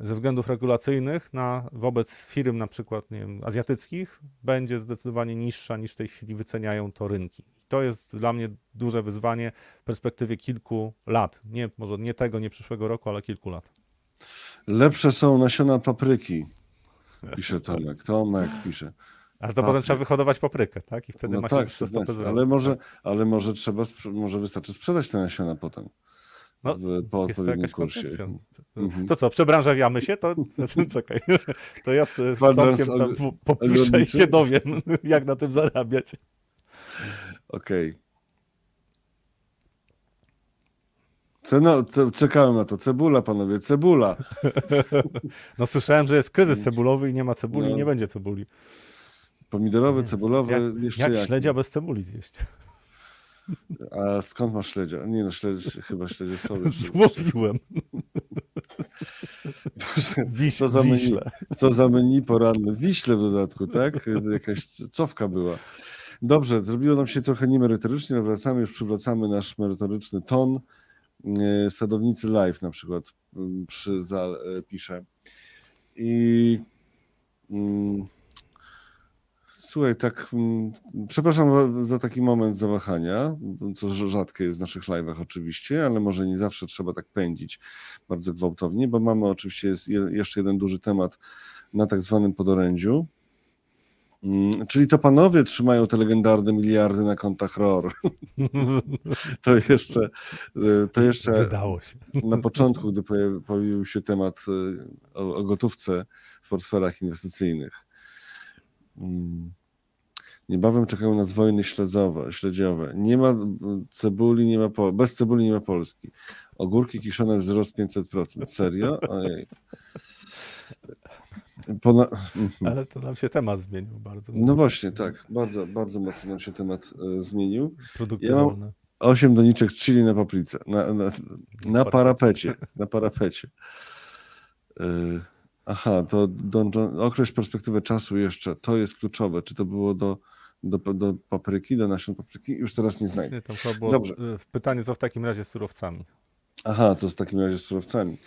ze względów regulacyjnych na, wobec firm na przykład nie wiem, azjatyckich będzie zdecydowanie niższa niż w tej chwili wyceniają to rynki. I to jest dla mnie duże wyzwanie w perspektywie kilku lat. Nie, może nie tego, nie przyszłego roku, ale kilku lat. Lepsze są nasiona papryki, pisze Tomek. Tomek pisze. Aż to potem trzeba wyhodować paprykę, tak? I wtedy no masz tak, tak, ale może, ale może trzeba, może wystarczy sprzedać te nasiona potem. No, w, po jest odpowiednim kursie. Mhm. To co, przebranżawiamy się? To, *laughs* czekaj, to ja z, z Tomkiem tam popiszę i się dowiem, *laughs* jak na tym zarabiać. Okej. Okay. Cena, ce, czekałem na to. Cebula, panowie, cebula. *laughs* No słyszałem, że jest kryzys cebulowy i nie ma cebuli, no. nie będzie cebuli. Pomidorowy, Jezu. cebulowy, jak, jeszcze jak jaki? śledzia bez cebuli zjeść. A skąd masz śledzia? Nie no, śledź, chyba śledzie sobie. *laughs* Złowiłem. Boże, co, za menu, wiśle. co za menu poranne. Wiśle w dodatku, tak? Jakaś cofka była. Dobrze, zrobiło nam się trochę niemerytorycznie, ale wracamy, już przywracamy nasz merytoryczny ton. E, sadownicy Live na przykład mm, przy, za, e, pisze. I... Mm, Słuchaj, tak, mm, przepraszam za taki moment zawahania, co rzadkie jest w naszych live'ach oczywiście, ale może nie zawsze trzeba tak pędzić bardzo gwałtownie, bo mamy oczywiście jeszcze jeden duży temat na tak zwanym podorędziu. Mm, czyli to panowie trzymają te legendarne miliardy na kontach ROR. *laughs* To jeszcze, y, to jeszcze na początku, gdy pojawił się temat y, o, gotówce w portfelach inwestycyjnych. Mm. Niebawem czekają nas wojny śledzowe, śledziowe. Nie ma cebuli, nie ma po... bez cebuli nie ma Polski. Ogórki kiszone wzrost 500%. Serio? Ojej. Pona... Mhm. Ale to nam się temat zmienił bardzo. No właśnie, tak. Bardzo, bardzo mocno nam się temat e, zmienił. Produkty ja mam osiem doniczek chili na paprice. Na, na, na parapecie. Na parapecie. E, aha, to Don określ perspektywę czasu jeszcze. To jest kluczowe. Czy to było do do, do papryki, do nasion papryki. Już teraz nie znajdę. Tam chyba było Dobrze. Y, pytanie, co w takim razie z surowcami? Aha, co w takim razie z surowcami?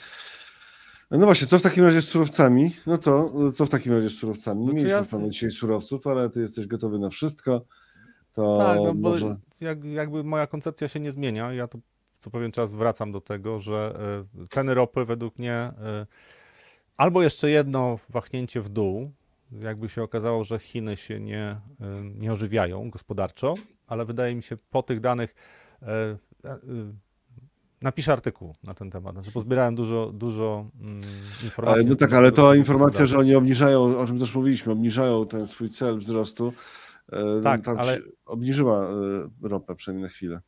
No właśnie, co w takim razie z surowcami? No to co w takim razie z surowcami? No nie mieliśmy ja... planu dzisiaj surowców, ale ty jesteś gotowy na wszystko. To tak, no bo jak, jakby moja koncepcja się nie zmienia. Ja to co pewien czas wracam do tego, że y, ceny ropy według mnie y, albo jeszcze jedno wachnięcie w dół, jakby się okazało, że Chiny się nie, e, nie ożywiają gospodarczo, ale wydaje mi się po tych danych e, e, napiszę artykuł na ten temat. Znaczy, pozbierałem dużo, dużo mm, informacji. No tak, ale to informacja, że oni obniżają, o czym też mówiliśmy, obniżają ten swój cel wzrostu. Tak, Tam ale... obniżyła ropę przynajmniej na chwilę.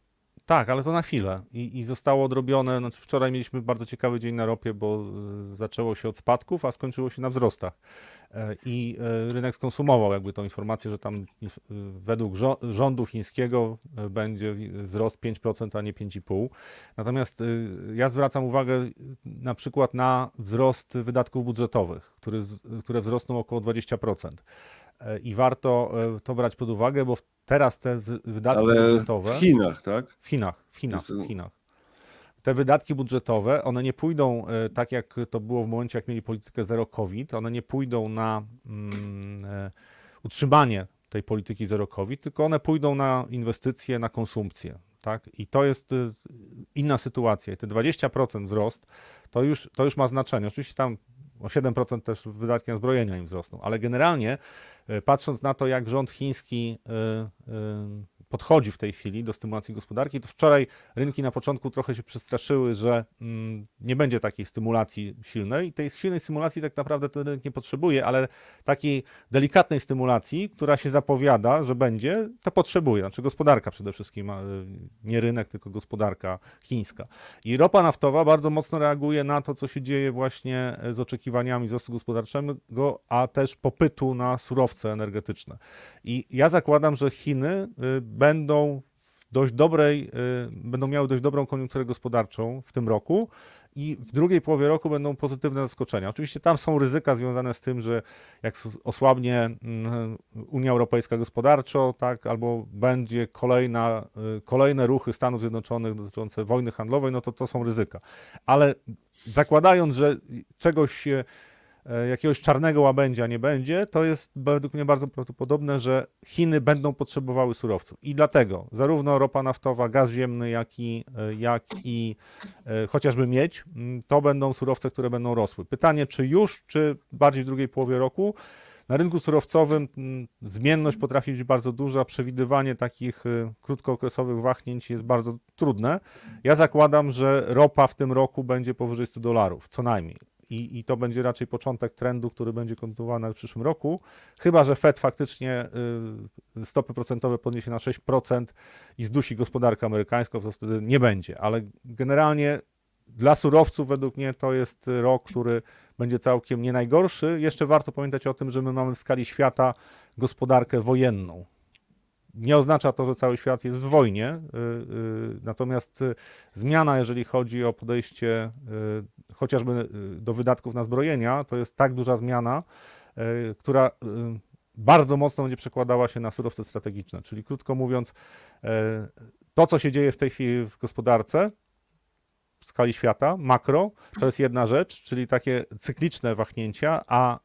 Tak, ale to na chwilę. I, i zostało odrobione. Znaczy wczoraj mieliśmy bardzo ciekawy dzień na ropie, bo e, zaczęło się od spadków, a skończyło się na wzrostach. E, I e, rynek skonsumował jakby tą informację, że tam według rządu chińskiego będzie wzrost 5%, a nie 5,5%. Natomiast ja zwracam uwagę na przykład na wzrost wydatków budżetowych, który, które wzrosną około 20% i warto e, to brać pod uwagę, bo teraz te wydatki Ale budżetowe. W Chinach, tak? W Chinach, w Chinach, w Chinach. Te wydatki budżetowe, one nie pójdą e, tak jak to było w momencie, jak mieli politykę zero COVID, one nie pójdą na mm, e, utrzymanie tej polityki zero COVID, tylko one pójdą na inwestycje, na konsumpcję. Tak? I to jest inna sytuacja. I te 20% wzrost to już, to już ma znaczenie. Oczywiście tam o 7% też wydatki na zbrojenia im wzrosną, ale generalnie e, patrząc na to, jak rząd chiński e, e, podchodzi w tej chwili do stymulacji gospodarki. To wczoraj rynki na początku trochę się przestraszyły, że mm, nie będzie takiej stymulacji silnej. Tej silnej stymulacji tak naprawdę ten rynek nie potrzebuje, ale takiej delikatnej stymulacji, która się zapowiada, że będzie, to potrzebuje. Znaczy gospodarka przede wszystkim, nie rynek, tylko gospodarka chińska. I ropa naftowa bardzo mocno reaguje na to, co się dzieje właśnie e, z oczekiwaniami wzrostu gospodarczego, a też popytu na surowce energetyczne. I ja zakładam, że Chiny będą e, będą dość dobrej, y, będą miały dość dobrą koniunkturę gospodarczą w tym roku i w drugiej połowie roku będą pozytywne zaskoczenia. Oczywiście tam są ryzyka związane z tym, że jak osłabnie mm, Unia Europejska gospodarczo, tak, albo będzie kolejna, y, kolejne ruchy Stanów Zjednoczonych dotyczące wojny handlowej, no to to są ryzyka. Ale zakładając, że czegoś się E, jakiegoś czarnego łabędzia nie będzie, to jest według mnie bardzo prawdopodobne, że Chiny będą potrzebowały surowców. I dlatego zarówno ropa naftowa, gaz ziemny, jak i, e, jak i e, chociażby miedź, mm, to będą surowce, które będą rosły. Pytanie, czy już, czy bardziej w drugiej połowie roku. Na rynku surowcowym mm, zmienność potrafi być bardzo duża, przewidywanie takich krótkookresowych wachnięć jest bardzo trudne. Ja zakładam, że ropa w tym roku będzie powyżej 100 dolarów, co najmniej i, i to będzie raczej początek trendu, który będzie kontynuowany w przyszłym roku. Chyba, że Fed faktycznie y, stopy procentowe podniesie na 6% i zdusi gospodarkę amerykańską, to wtedy nie będzie. Ale generalnie dla surowców według mnie to jest rok, który będzie całkiem nie najgorszy. Jeszcze warto pamiętać o tym, że my mamy w skali świata gospodarkę wojenną. Nie oznacza to, że cały świat jest w wojnie, y, y, natomiast zmiana, jeżeli chodzi o podejście chociażby y, do wydatków na zbrojenia, to jest tak duża zmiana, y, która y, bardzo mocno będzie przekładała się na surowce strategiczne. Czyli krótko mówiąc, to, co się dzieje w tej chwili w gospodarce, w skali świata, makro, to jest jedna rzecz, czyli takie cykliczne wahnięcia, a e,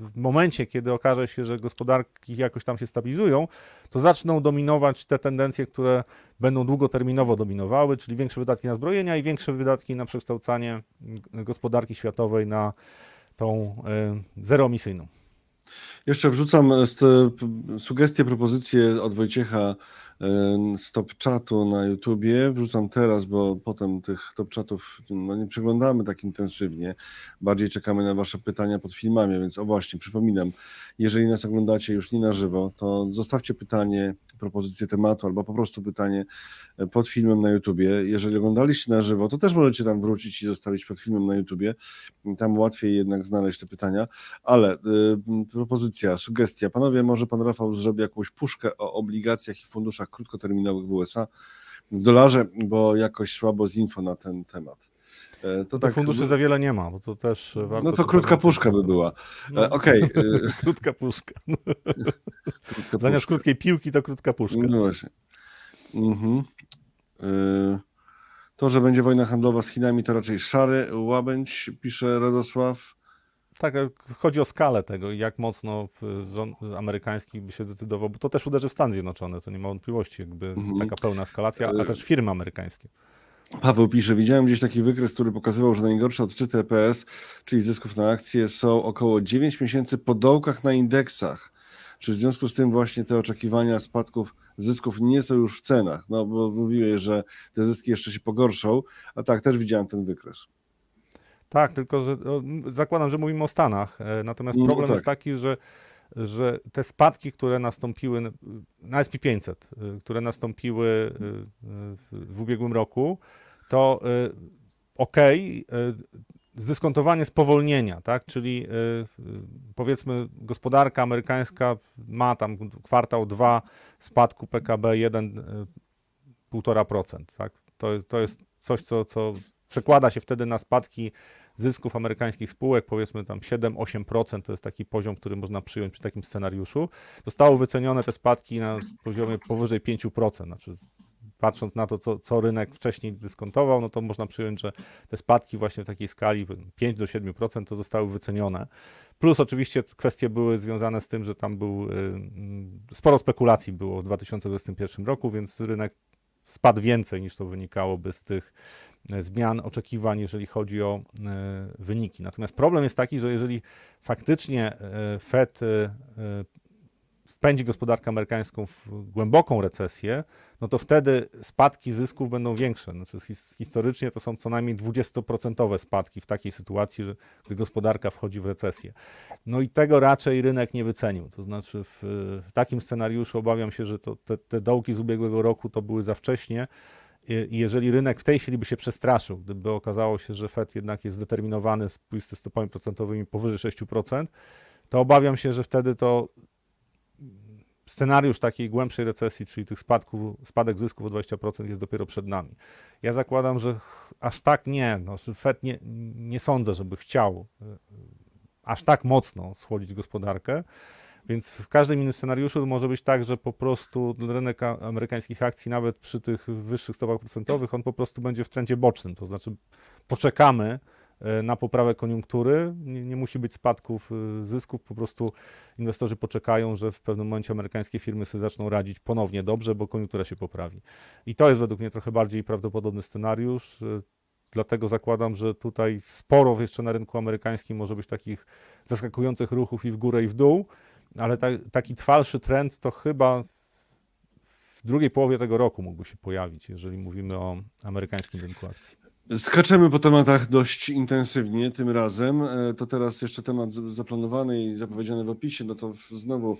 w momencie, kiedy okaże się, że gospodarki jakoś tam się stabilizują, to zaczną dominować te tendencje, które będą długoterminowo dominowały, czyli większe wydatki na zbrojenia i większe wydatki na przekształcanie gospodarki światowej na tą e, zeroemisyjną. Jeszcze wrzucam sugestie, propozycje od Wojciecha stop chatu na YouTubie. Wrzucam teraz, bo potem tych top czatów no, nie przeglądamy tak intensywnie. Bardziej czekamy na Wasze pytania pod filmami, więc o właśnie, przypominam, jeżeli nas oglądacie już nie na żywo, to zostawcie pytanie propozycję tematu albo po prostu pytanie e, pod filmem na YouTubie. Jeżeli oglądaliście na żywo, to też możecie tam wrócić i zostawić pod filmem na YouTubie. Tam łatwiej jednak znaleźć te pytania, ale y, propozycja, sugestia. Panowie, może pan Rafał zrobi jakąś puszkę o obligacjach i funduszach krótkoterminowych w USA w dolarze, bo jakoś słabo z info na ten temat. E, to tak, funduszy za wiele nie ma, bo to też e, warto... No to krótka puszka by była. E, no. Okej. Okay. *laughs* krótka puszka. *laughs* krótka Zamiast krótkiej piłki to krótka puszka. No właśnie. Mhm. Y, to, że będzie wojna handlowa z Chinami to raczej szary łabędź, pisze Radosław. Tak, chodzi o skalę tego i jak mocno rząd amerykański by się zdecydował, bo to też uderzy w Stan Zjednoczony, to nie ma wątpliwości, jakby mhm. taka pełna eskalacja, a y, też firmy amerykańskie. Paweł pisze, widziałem gdzieś taki wykres, który pokazywał, że najgorsze odczyty EPS, czyli zysków na akcje, są około 9 miesięcy po dołkach na indeksach. Czy w związku z tym właśnie te oczekiwania spadków zysków nie są już w cenach? No bo mówiłeś, że te zyski jeszcze się pogorszą, a tak, też widziałem ten wykres. Tak, tylko że zakładam, że mówimy o Stanach. E, natomiast no problem no, tak. jest taki, że że te spadki, które nastąpiły na SP500, y, które nastąpiły y, y, w ubiegłym roku, to ok, zdyskontowanie spowolnienia, tak? czyli powiedzmy gospodarka amerykańska ma tam kwartał 2 spadku PKB 1,5%. Tak? To, to jest coś, co, co przekłada się wtedy na spadki zysków amerykańskich spółek, powiedzmy tam 7-8%, to jest taki poziom, który można przyjąć przy takim scenariuszu. Zostały wycenione te spadki na poziomie powyżej 5%, znaczy patrząc na to, co, co rynek wcześniej dyskontował, no to można przyjąć, że te spadki właśnie w takiej skali 5 do 7% to zostały wycenione. Plus oczywiście kwestie były związane z tym, że tam był y, sporo spekulacji było w 2021 roku, więc rynek spadł więcej niż to wynikałoby z tych zmian oczekiwań, jeżeli chodzi o e, wyniki. Natomiast problem jest taki, że jeżeli faktycznie e, Fed wpędzi e, gospodarkę amerykańską w głęboką recesję, no to wtedy spadki zysków będą większe. Znaczy historycznie to są co najmniej 20% spadki w takiej sytuacji, że gdy gospodarka wchodzi w recesję. No i tego raczej rynek nie wycenił. To znaczy w, w takim scenariuszu obawiam się, że to, te, te dołki z ubiegłego roku to były za wcześnie jeżeli rynek w tej chwili by się przestraszył, gdyby okazało się, że Fed jednak jest zdeterminowany z ze stopami procentowymi powyżej 6%, to obawiam się, że wtedy to scenariusz takiej głębszej recesji, czyli tych spadków, spadek zysków o 20% jest dopiero przed nami. Ja zakładam, że aż tak nie, no, Fed nie, nie sądzę, żeby chciał e, aż tak mocno schłodzić gospodarkę. Więc w każdym innym scenariuszu może być tak, że po prostu rynek amerykańskich akcji, nawet przy tych wyższych stopach procentowych, on po prostu będzie w trendzie bocznym. To znaczy poczekamy e, na poprawę koniunktury, nie, nie musi być spadków e, zysków, po prostu inwestorzy poczekają, że w pewnym momencie amerykańskie firmy sobie zaczną radzić ponownie dobrze, bo koniunktura się poprawi. I to jest według mnie trochę bardziej prawdopodobny scenariusz. E, dlatego zakładam, że tutaj sporo jeszcze na rynku amerykańskim może być takich zaskakujących ruchów i w górę, i w dół ale ta, taki trwalszy trend to chyba w drugiej połowie tego roku mógłby się pojawić, jeżeli mówimy o amerykańskim rynku akcji. Skaczemy po tematach dość intensywnie tym razem. E, to teraz jeszcze temat zaplanowany i zapowiedziany w opisie, no to znowu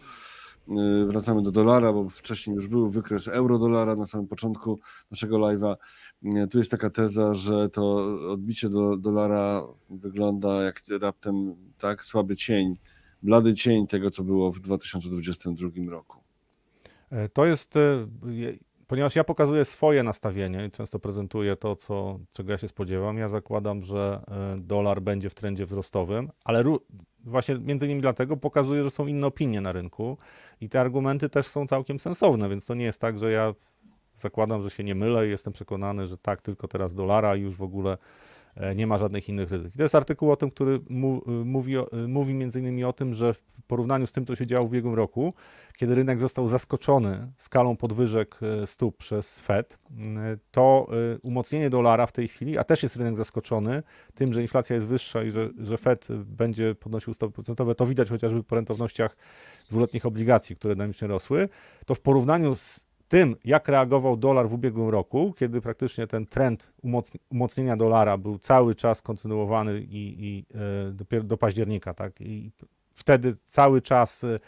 e, wracamy do dolara, bo wcześniej już był wykres euro-dolara na samym początku naszego live'a. E, tu jest taka teza, że to odbicie do dolara wygląda jak raptem tak słaby cień blady cień tego, co było w 2022 roku. E, to jest, e, ponieważ ja pokazuję swoje nastawienie i często prezentuję to, co, czego ja się spodziewam, ja zakładam, że e, dolar będzie w trendzie wzrostowym, ale właśnie między innymi dlatego pokazuję, że są inne opinie na rynku i te argumenty też są całkiem sensowne, więc to nie jest tak, że ja zakładam, że się nie mylę i jestem przekonany, że tak, tylko teraz dolara i już w ogóle E, nie ma żadnych innych ryzyk. I to jest artykuł o tym, który e, mówi, e, mówi między innymi o tym, że w porównaniu z tym, co się działo w ubiegłym roku, kiedy rynek został zaskoczony skalą podwyżek stóp przez Fed, to umocnienie dolara w tej chwili, a też jest rynek zaskoczony tym, że inflacja jest wyższa i że, że Fed będzie podnosił stopy procentowe, to widać chociażby po rentownościach dwuletnich obligacji, które dynamicznie rosły, to w porównaniu z tym, jak reagował dolar w ubiegłym roku, kiedy praktycznie ten trend umocnienia dolara był cały czas kontynuowany i, i e, dopiero do października, tak? I wtedy cały czas e,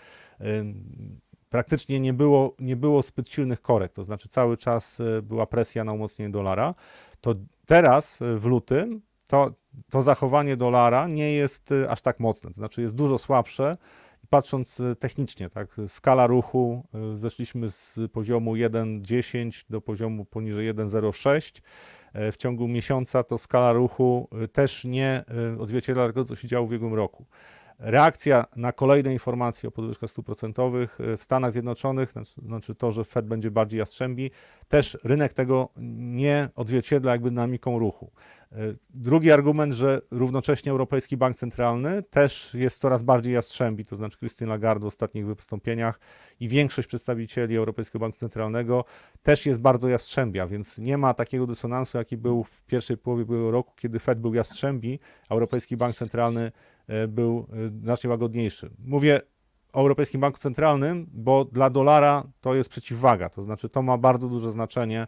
praktycznie nie było, nie było zbyt silnych korekt, to znaczy cały czas e, była presja na umocnienie dolara, to teraz w lutym to, to zachowanie dolara nie jest aż tak mocne, to znaczy jest dużo słabsze patrząc e, technicznie, tak, skala ruchu, e, zeszliśmy z poziomu 1,10 do poziomu poniżej 1,06. E, w ciągu miesiąca to skala ruchu też nie odzwierciedla tego, co się działo w ubiegłym roku. Reakcja na kolejne informacje o podwyżkach stóp procentowych e, w Stanach Zjednoczonych, znaczy, znaczy to, że Fed będzie bardziej jastrzębi, też rynek tego nie odzwierciedla jakby dynamiką ruchu. E, drugi argument, że równocześnie Europejski Bank Centralny też jest coraz bardziej jastrzębi, to znaczy Christine Lagarde w ostatnich wystąpieniach i większość przedstawicieli Europejskiego Banku Centralnego też jest bardzo jastrzębia, więc nie ma takiego dysonansu, jaki był w pierwszej połowie ubiegłego roku, kiedy Fed był jastrzębi, a Europejski Bank Centralny E, był e, znacznie łagodniejszy. Mówię o Europejskim Banku Centralnym, bo dla dolara to jest przeciwwaga, to znaczy to ma bardzo duże znaczenie,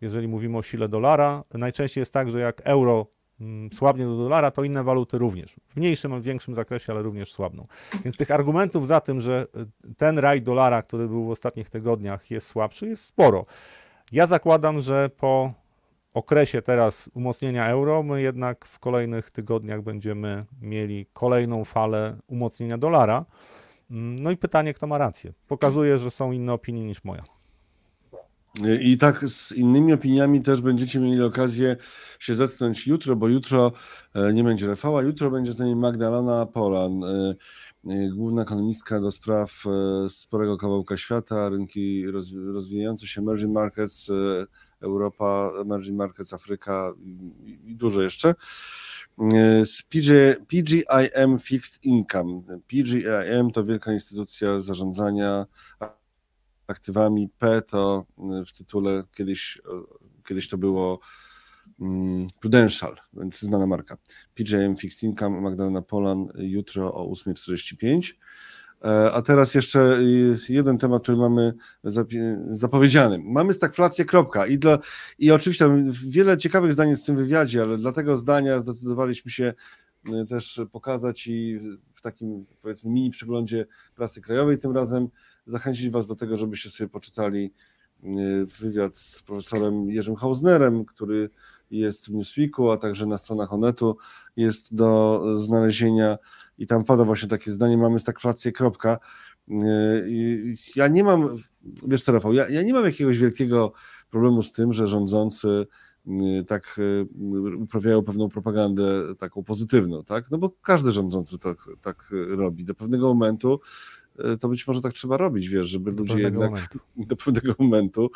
jeżeli mówimy o sile dolara. Najczęściej jest tak, że jak euro mm, słabnie do dolara, to inne waluty również. W mniejszym, w większym zakresie, ale również słabną. Więc tych argumentów za tym, że e, ten raj dolara, który był w ostatnich tygodniach, jest słabszy, jest sporo. Ja zakładam, że po okresie teraz umocnienia euro, my jednak w kolejnych tygodniach będziemy mieli kolejną falę umocnienia dolara. Mm, no i pytanie, kto ma rację. Pokazuje, że są inne opinie niż moja. I tak z innymi opiniami też będziecie mieli okazję się zetknąć jutro, bo jutro e, nie będzie Rafała, jutro będzie z nami Magdalena Polan, e, e, główna ekonomistka do spraw sporego kawałka świata, rynki rozwijające się, emerging markets, Europa, Emerging Markets, Afryka i, i dużo jeszcze. E, z PG, PGIM Fixed Income. PGIM to wielka instytucja zarządzania aktywami. P to e, w tytule kiedyś, e, kiedyś to było mm, Prudential, więc znana marka. PGIM Fixed Income, Magdalena Polan, jutro o 8.45. E, a teraz jeszcze jeden temat, który mamy zapowiedziany. Mamy stagflację, kropka. I, dla, I oczywiście wiele ciekawych zdań jest w tym wywiadzie, ale dlatego zdania zdecydowaliśmy się e, też pokazać i w takim powiedzmy mini przeglądzie prasy krajowej tym razem zachęcić Was do tego, żebyście sobie poczytali e, wywiad z profesorem Jerzym Hausnerem, który jest w Newsweeku, a także na stronach Onetu jest do znalezienia i tam pada właśnie takie zdanie, mamy stagflację, kropka. Y, ja nie mam, wiesz co Rafał, ja, ja nie mam jakiegoś wielkiego problemu z tym, że rządzący y, tak y, uprawiają pewną propagandę taką pozytywną, tak? No bo każdy rządzący tak, tak robi. Do pewnego momentu to być może tak trzeba robić, wiesz, żeby do ludzie jednak momentu. *laughs* do pewnego momentu,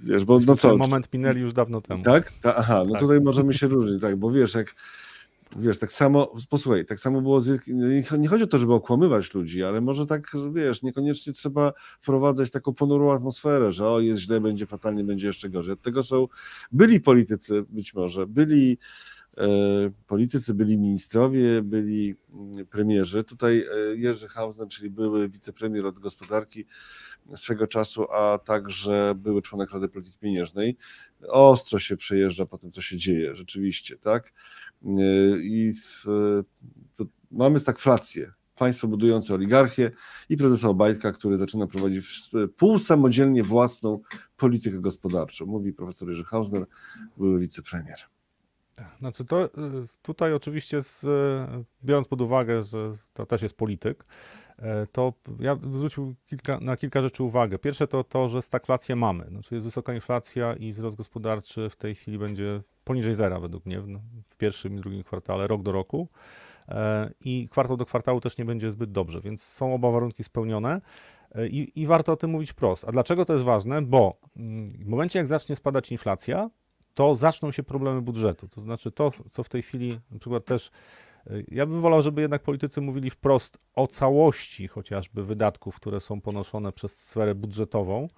wiesz, bo no co... Ten moment minęli już dawno temu. Tak? Ta, aha, no tak. tutaj możemy się różnić, tak, bo wiesz, jak wiesz, tak samo, posłuchaj, tak samo było, z, nie chodzi o to, żeby okłamywać ludzi, ale może tak, wiesz, niekoniecznie trzeba wprowadzać taką ponurą atmosferę, że o, jest źle, będzie fatalnie, będzie jeszcze gorzej. Od tego są, byli politycy być może, byli e, politycy, byli ministrowie, byli mm, premierzy. Tutaj e, Jerzy Hausner, czyli były wicepremier od gospodarki, swego czasu, a także były członek Rady Polityki Pieniężnej. Ostro się przejeżdża po tym, co się dzieje, rzeczywiście, tak? Y, I w, mamy stagflację. Państwo budujące oligarchię i prezesa Obajtka, który zaczyna prowadzić półsamodzielnie własną politykę gospodarczą, mówi profesor Jerzy Hausner, były wicepremier. Tak, znaczy to y, tutaj oczywiście z, y, biorąc pod uwagę, że to też jest polityk, E, to ja zwrócił kilka, na kilka rzeczy uwagę. Pierwsze to to, że stagflację mamy. Znaczy jest wysoka inflacja i wzrost gospodarczy w tej chwili będzie poniżej zera według mnie w no, pierwszym i drugim kwartale, rok do roku. E, I kwartał do kwartału też nie będzie zbyt dobrze, więc są oba warunki spełnione. E, I, I warto o tym mówić wprost. A dlaczego to jest ważne? Bo mm, w momencie, jak zacznie spadać inflacja, to zaczną się problemy budżetu. To znaczy to, co w tej chwili na przykład też ja bym wolał, żeby jednak politycy mówili wprost o całości chociażby wydatków, które są ponoszone przez sferę budżetową,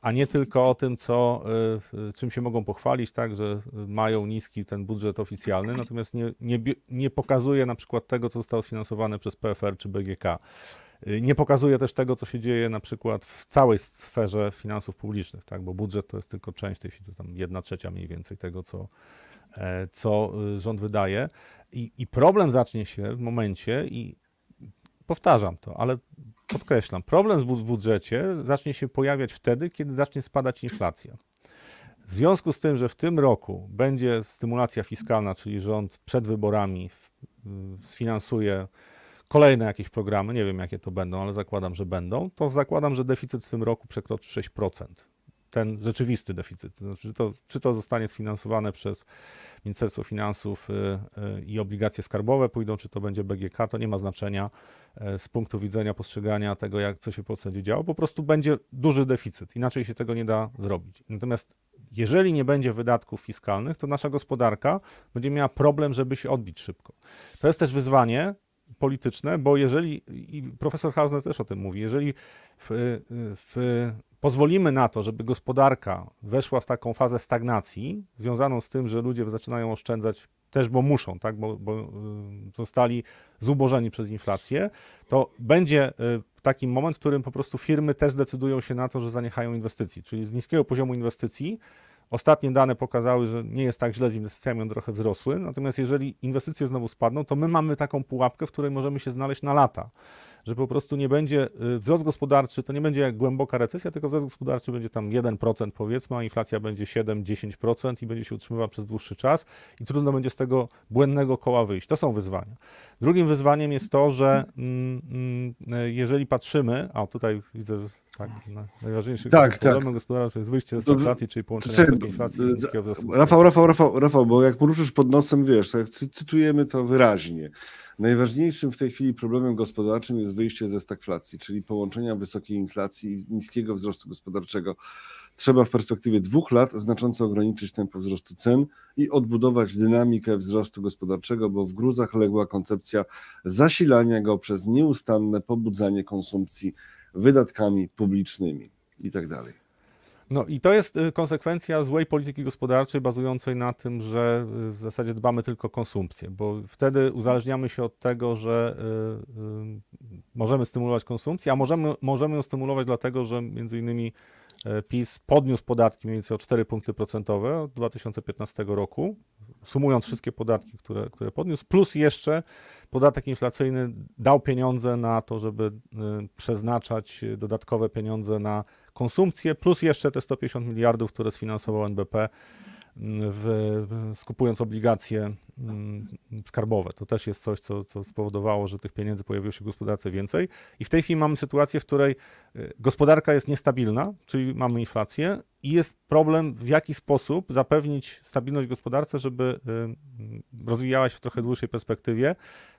a nie tylko o tym, co, y, czym się mogą pochwalić, tak, że mają niski ten budżet oficjalny, natomiast nie, nie, nie pokazuje na przykład tego, co zostało sfinansowane przez PFR czy BGK. Y, nie pokazuje też tego, co się dzieje na przykład w całej sferze finansów publicznych, tak? bo budżet to jest tylko część tej chwili, to tam jedna trzecia mniej więcej tego, co, e, co y, rząd wydaje. I, I problem zacznie się w momencie, i powtarzam to, ale podkreślam, problem w budżecie zacznie się pojawiać wtedy, kiedy zacznie spadać inflacja. W związku z tym, że w tym roku będzie stymulacja fiskalna, czyli rząd przed wyborami sfinansuje kolejne jakieś programy, nie wiem jakie to będą, ale zakładam, że będą, to zakładam, że deficyt w tym roku przekroczy 6%. Ten rzeczywisty deficyt. Znaczy, czy, to, czy to zostanie sfinansowane przez Ministerstwo Finansów y, y, i obligacje skarbowe pójdą, czy to będzie BGK, to nie ma znaczenia y, z punktu widzenia postrzegania tego, jak co się w Polsce działo. Po prostu będzie duży deficyt, inaczej się tego nie da zrobić. Natomiast jeżeli nie będzie wydatków fiskalnych, to nasza gospodarka będzie miała problem, żeby się odbić szybko. To jest też wyzwanie polityczne, bo jeżeli, i profesor Hausner też o tym mówi, jeżeli w, w, pozwolimy na to, żeby gospodarka weszła w taką fazę stagnacji, związaną z tym, że ludzie zaczynają oszczędzać też, bo muszą, tak, bo, bo y, zostali zubożeni przez inflację, to będzie y, taki moment, w którym po prostu firmy też decydują się na to, że zaniechają inwestycji, czyli z niskiego poziomu inwestycji Ostatnie dane pokazały, że nie jest tak źle z inwestycjami, one trochę wzrosły. Natomiast jeżeli inwestycje znowu spadną, to my mamy taką pułapkę, w której możemy się znaleźć na lata że po prostu nie będzie y, wzrost gospodarczy, to nie będzie jak głęboka recesja, tylko wzrost gospodarczy będzie tam 1% powiedzmy, a inflacja będzie 7-10% i będzie się utrzymywała przez dłuższy czas i trudno będzie z tego błędnego koła wyjść. To są wyzwania. Drugim wyzwaniem jest to, że mm, mm y, jeżeli patrzymy, a tutaj widzę, że tak, najważniejszy tak, tak, problemem tak. gospodarczym jest wyjście z inflacji, czyli połączenie znaczy, inflacji i niskiego wzrostu. Rafał, Rafał, Rafał, Rafał, bo jak poruszysz pod nosem, wiesz, tak, cytujemy to wyraźnie. Najważniejszym w tej chwili problemem gospodarczym jest wyjście ze stagflacji, czyli połączenia wysokiej inflacji i niskiego wzrostu gospodarczego. Trzeba w perspektywie dwóch lat znacząco ograniczyć tempo wzrostu cen i odbudować dynamikę wzrostu gospodarczego, bo w gruzach legła koncepcja zasilania go przez nieustanne pobudzanie konsumpcji wydatkami publicznymi itd. Tak no i to jest y, konsekwencja złej polityki gospodarczej bazującej na tym, że y, w zasadzie dbamy tylko o konsumpcję, bo wtedy uzależniamy się od tego, że y, możemy stymulować konsumpcję, a możemy, możemy ją stymulować dlatego, że między innymi E, PiS podniósł podatki mniej więcej o 4 punkty procentowe od 2015 roku, sumując wszystkie podatki, które, które podniósł, plus jeszcze podatek inflacyjny dał pieniądze na to, żeby e, przeznaczać dodatkowe pieniądze na konsumpcję, plus jeszcze te 150 miliardów, które sfinansował NBP w, skupując obligacje mm, skarbowe. To też jest coś, co, co spowodowało, że tych pieniędzy pojawiło się w gospodarce więcej. I w tej chwili mamy sytuację, w której y, gospodarka jest niestabilna, czyli mamy inflację i jest problem, w jaki sposób zapewnić stabilność gospodarce, żeby y, rozwijała się w trochę dłuższej perspektywie.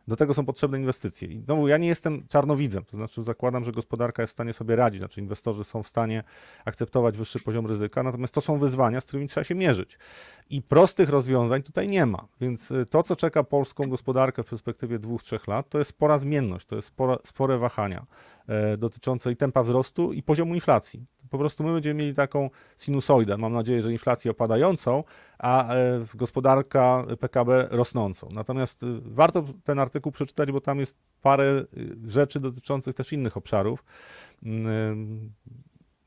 Do tego są potrzebne inwestycje. I znowu, ja nie jestem czarnowidzem, to znaczy zakładam, że gospodarka jest w stanie sobie radzić, znaczy inwestorzy są w stanie akceptować wyższy poziom ryzyka, natomiast to są wyzwania, z którymi trzeba się mierzyć. I prostych rozwiązań tutaj nie ma, więc y, to, co czeka polską gospodarkę w perspektywie dwóch, trzech lat, to jest spora zmienność, to jest spora, spore wahania e, dotyczące i tempa wzrostu i poziomu inflacji po prostu my będziemy mieli taką sinusoidę, mam nadzieję, że inflację opadającą, a e, gospodarka PKB rosnącą. Natomiast e, warto ten artykuł przeczytać, bo tam jest parę e, rzeczy dotyczących też innych obszarów mm,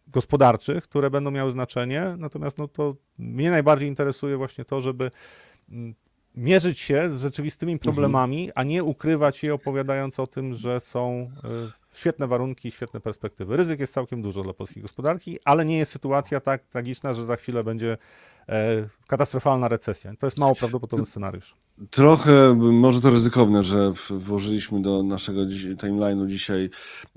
gospodarczych, które będą miały znaczenie. Natomiast no to mnie najbardziej interesuje właśnie to, żeby mm, mierzyć się z rzeczywistymi mhm. problemami, a nie ukrywać je opowiadając o tym, że są świetne warunki, świetne perspektywy. Ryzyk jest całkiem dużo dla polskiej gospodarki, ale nie jest sytuacja tak tragiczna, że za chwilę będzie e, katastrofalna recesja. To jest mało prawdopodobny scenariusz. Trochę może to ryzykowne, że włożyliśmy do naszego timeline'u dzisiaj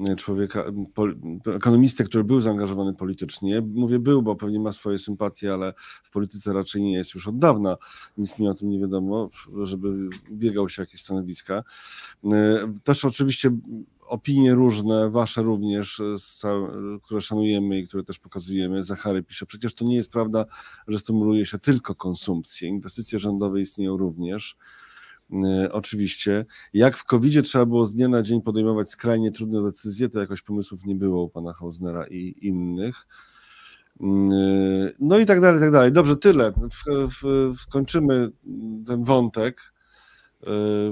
e, człowieka, pol, ekonomistę, który był zaangażowany politycznie. Mówię był, bo pewnie ma swoje sympatie, ale w polityce raczej nie jest już od dawna. Nic mi o tym nie wiadomo, żeby biegał się jakieś stanowiska. E, też oczywiście opinie różne, wasze również, e, e, które szanujemy i które też pokazujemy. Zachary pisze, przecież to nie jest prawda, że stymuluje się tylko konsumpcję. Inwestycje rządowe istnieją również. E, oczywiście. Jak w covid trzeba było z dnia na dzień podejmować skrajnie trudne decyzje, to jakoś pomysłów nie było u pana Hausnera i innych. Mm, no i tak dalej, i tak dalej. Dobrze, tyle. W, w, w kończymy ten wątek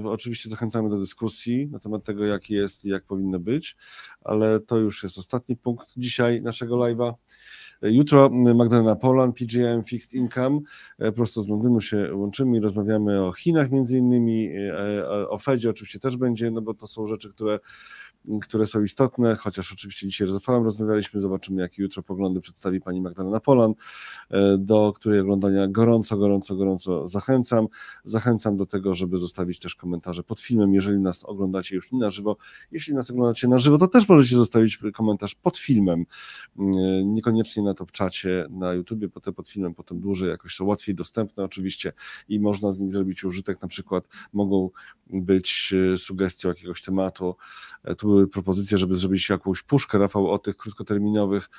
Yy, oczywiście zachęcamy do dyskusji na temat tego, jaki jest i jak powinno być, ale to już jest ostatni punkt dzisiaj naszego live'a. Yy, jutro yy, Magdalena Polan, PGM Fixed Income. Prosto z Londynu się łączymy i rozmawiamy o Chinach między innymi, e, o Fedzie oczywiście też będzie, no bo to są rzeczy, które które są istotne, chociaż oczywiście dzisiaj z Rafałem rozmawialiśmy, zobaczymy jakie jutro poglądy przedstawi pani Magdalena Polan, e, do której oglądania gorąco, gorąco, gorąco zachęcam. Zachęcam do tego, żeby zostawić też komentarze pod filmem, jeżeli nas oglądacie już nie na żywo. Jeśli nas oglądacie na żywo, to też możecie zostawić komentarz pod filmem, e, niekoniecznie na top czacie na YouTubie, te pod filmem, potem dłużej, jakoś są łatwiej dostępne oczywiście i można z nich zrobić użytek, na przykład mogą być e, sugestią jakiegoś tematu. Tu były były propozycje, żeby zrobić jakąś puszkę, Rafał, o tych krótkoterminowych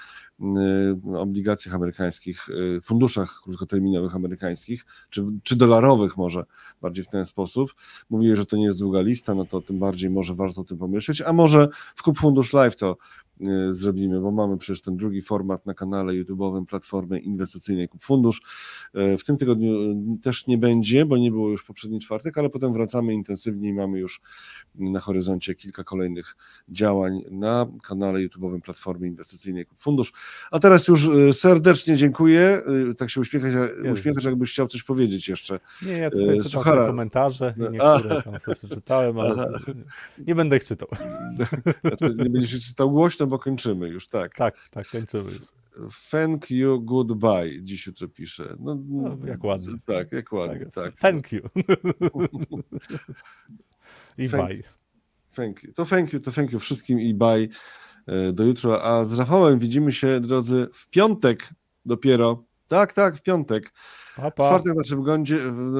y, obligacjach amerykańskich, y, funduszach krótkoterminowych amerykańskich, czy, czy dolarowych może bardziej w ten sposób. Mówili, że to nie jest długa lista, no to tym bardziej może warto o tym pomyśleć, a może w Kup Fundusz Live to Y, zrobimy, bo mamy przecież ten drugi format na kanale YouTube'owym Platformy Inwestycyjnej Kup Fundusz. Y, w tym tygodniu y, też nie będzie, bo nie było już poprzedni czwartek, ale potem wracamy intensywnie i mamy już na horyzoncie kilka kolejnych działań na kanale YouTube'owym Platformy Inwestycyjnej Kup Fundusz. A teraz już serdecznie dziękuję. Tak się uśmiechać, uśmiechasz, jakbyś chciał coś powiedzieć jeszcze. Nie, ja tutaj czytam Suchara. komentarze no. niektóre *laughs* tam sobie przeczytałem, ale nie będę ich czytał. *laughs* Znaczy, nie będziesz czytał głośno, bo kończymy już, tak. Tak, tak, kończymy już. Thank you, goodbye, dziś jutro piszę. No, no, mm, jak ładnie. Tak, jak tak, ładnie, tak. tak. Thank you. *laughs* I thank, bye. Thank you. To thank you, to thank you wszystkim i bye e, do jutra. A z Rafałem widzimy się, drodzy, w piątek dopiero. Tak, tak, w piątek. Pa, pa. W, czwartek naszym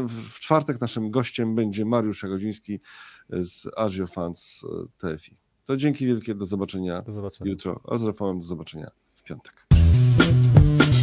w, czwartek naszym gościem będzie Mariusz Jagodziński z Azio Fans e, TFI. To dzięki wielkie, do zobaczenia, do zobaczenia. jutro, a z Rafałem do zobaczenia w piątek.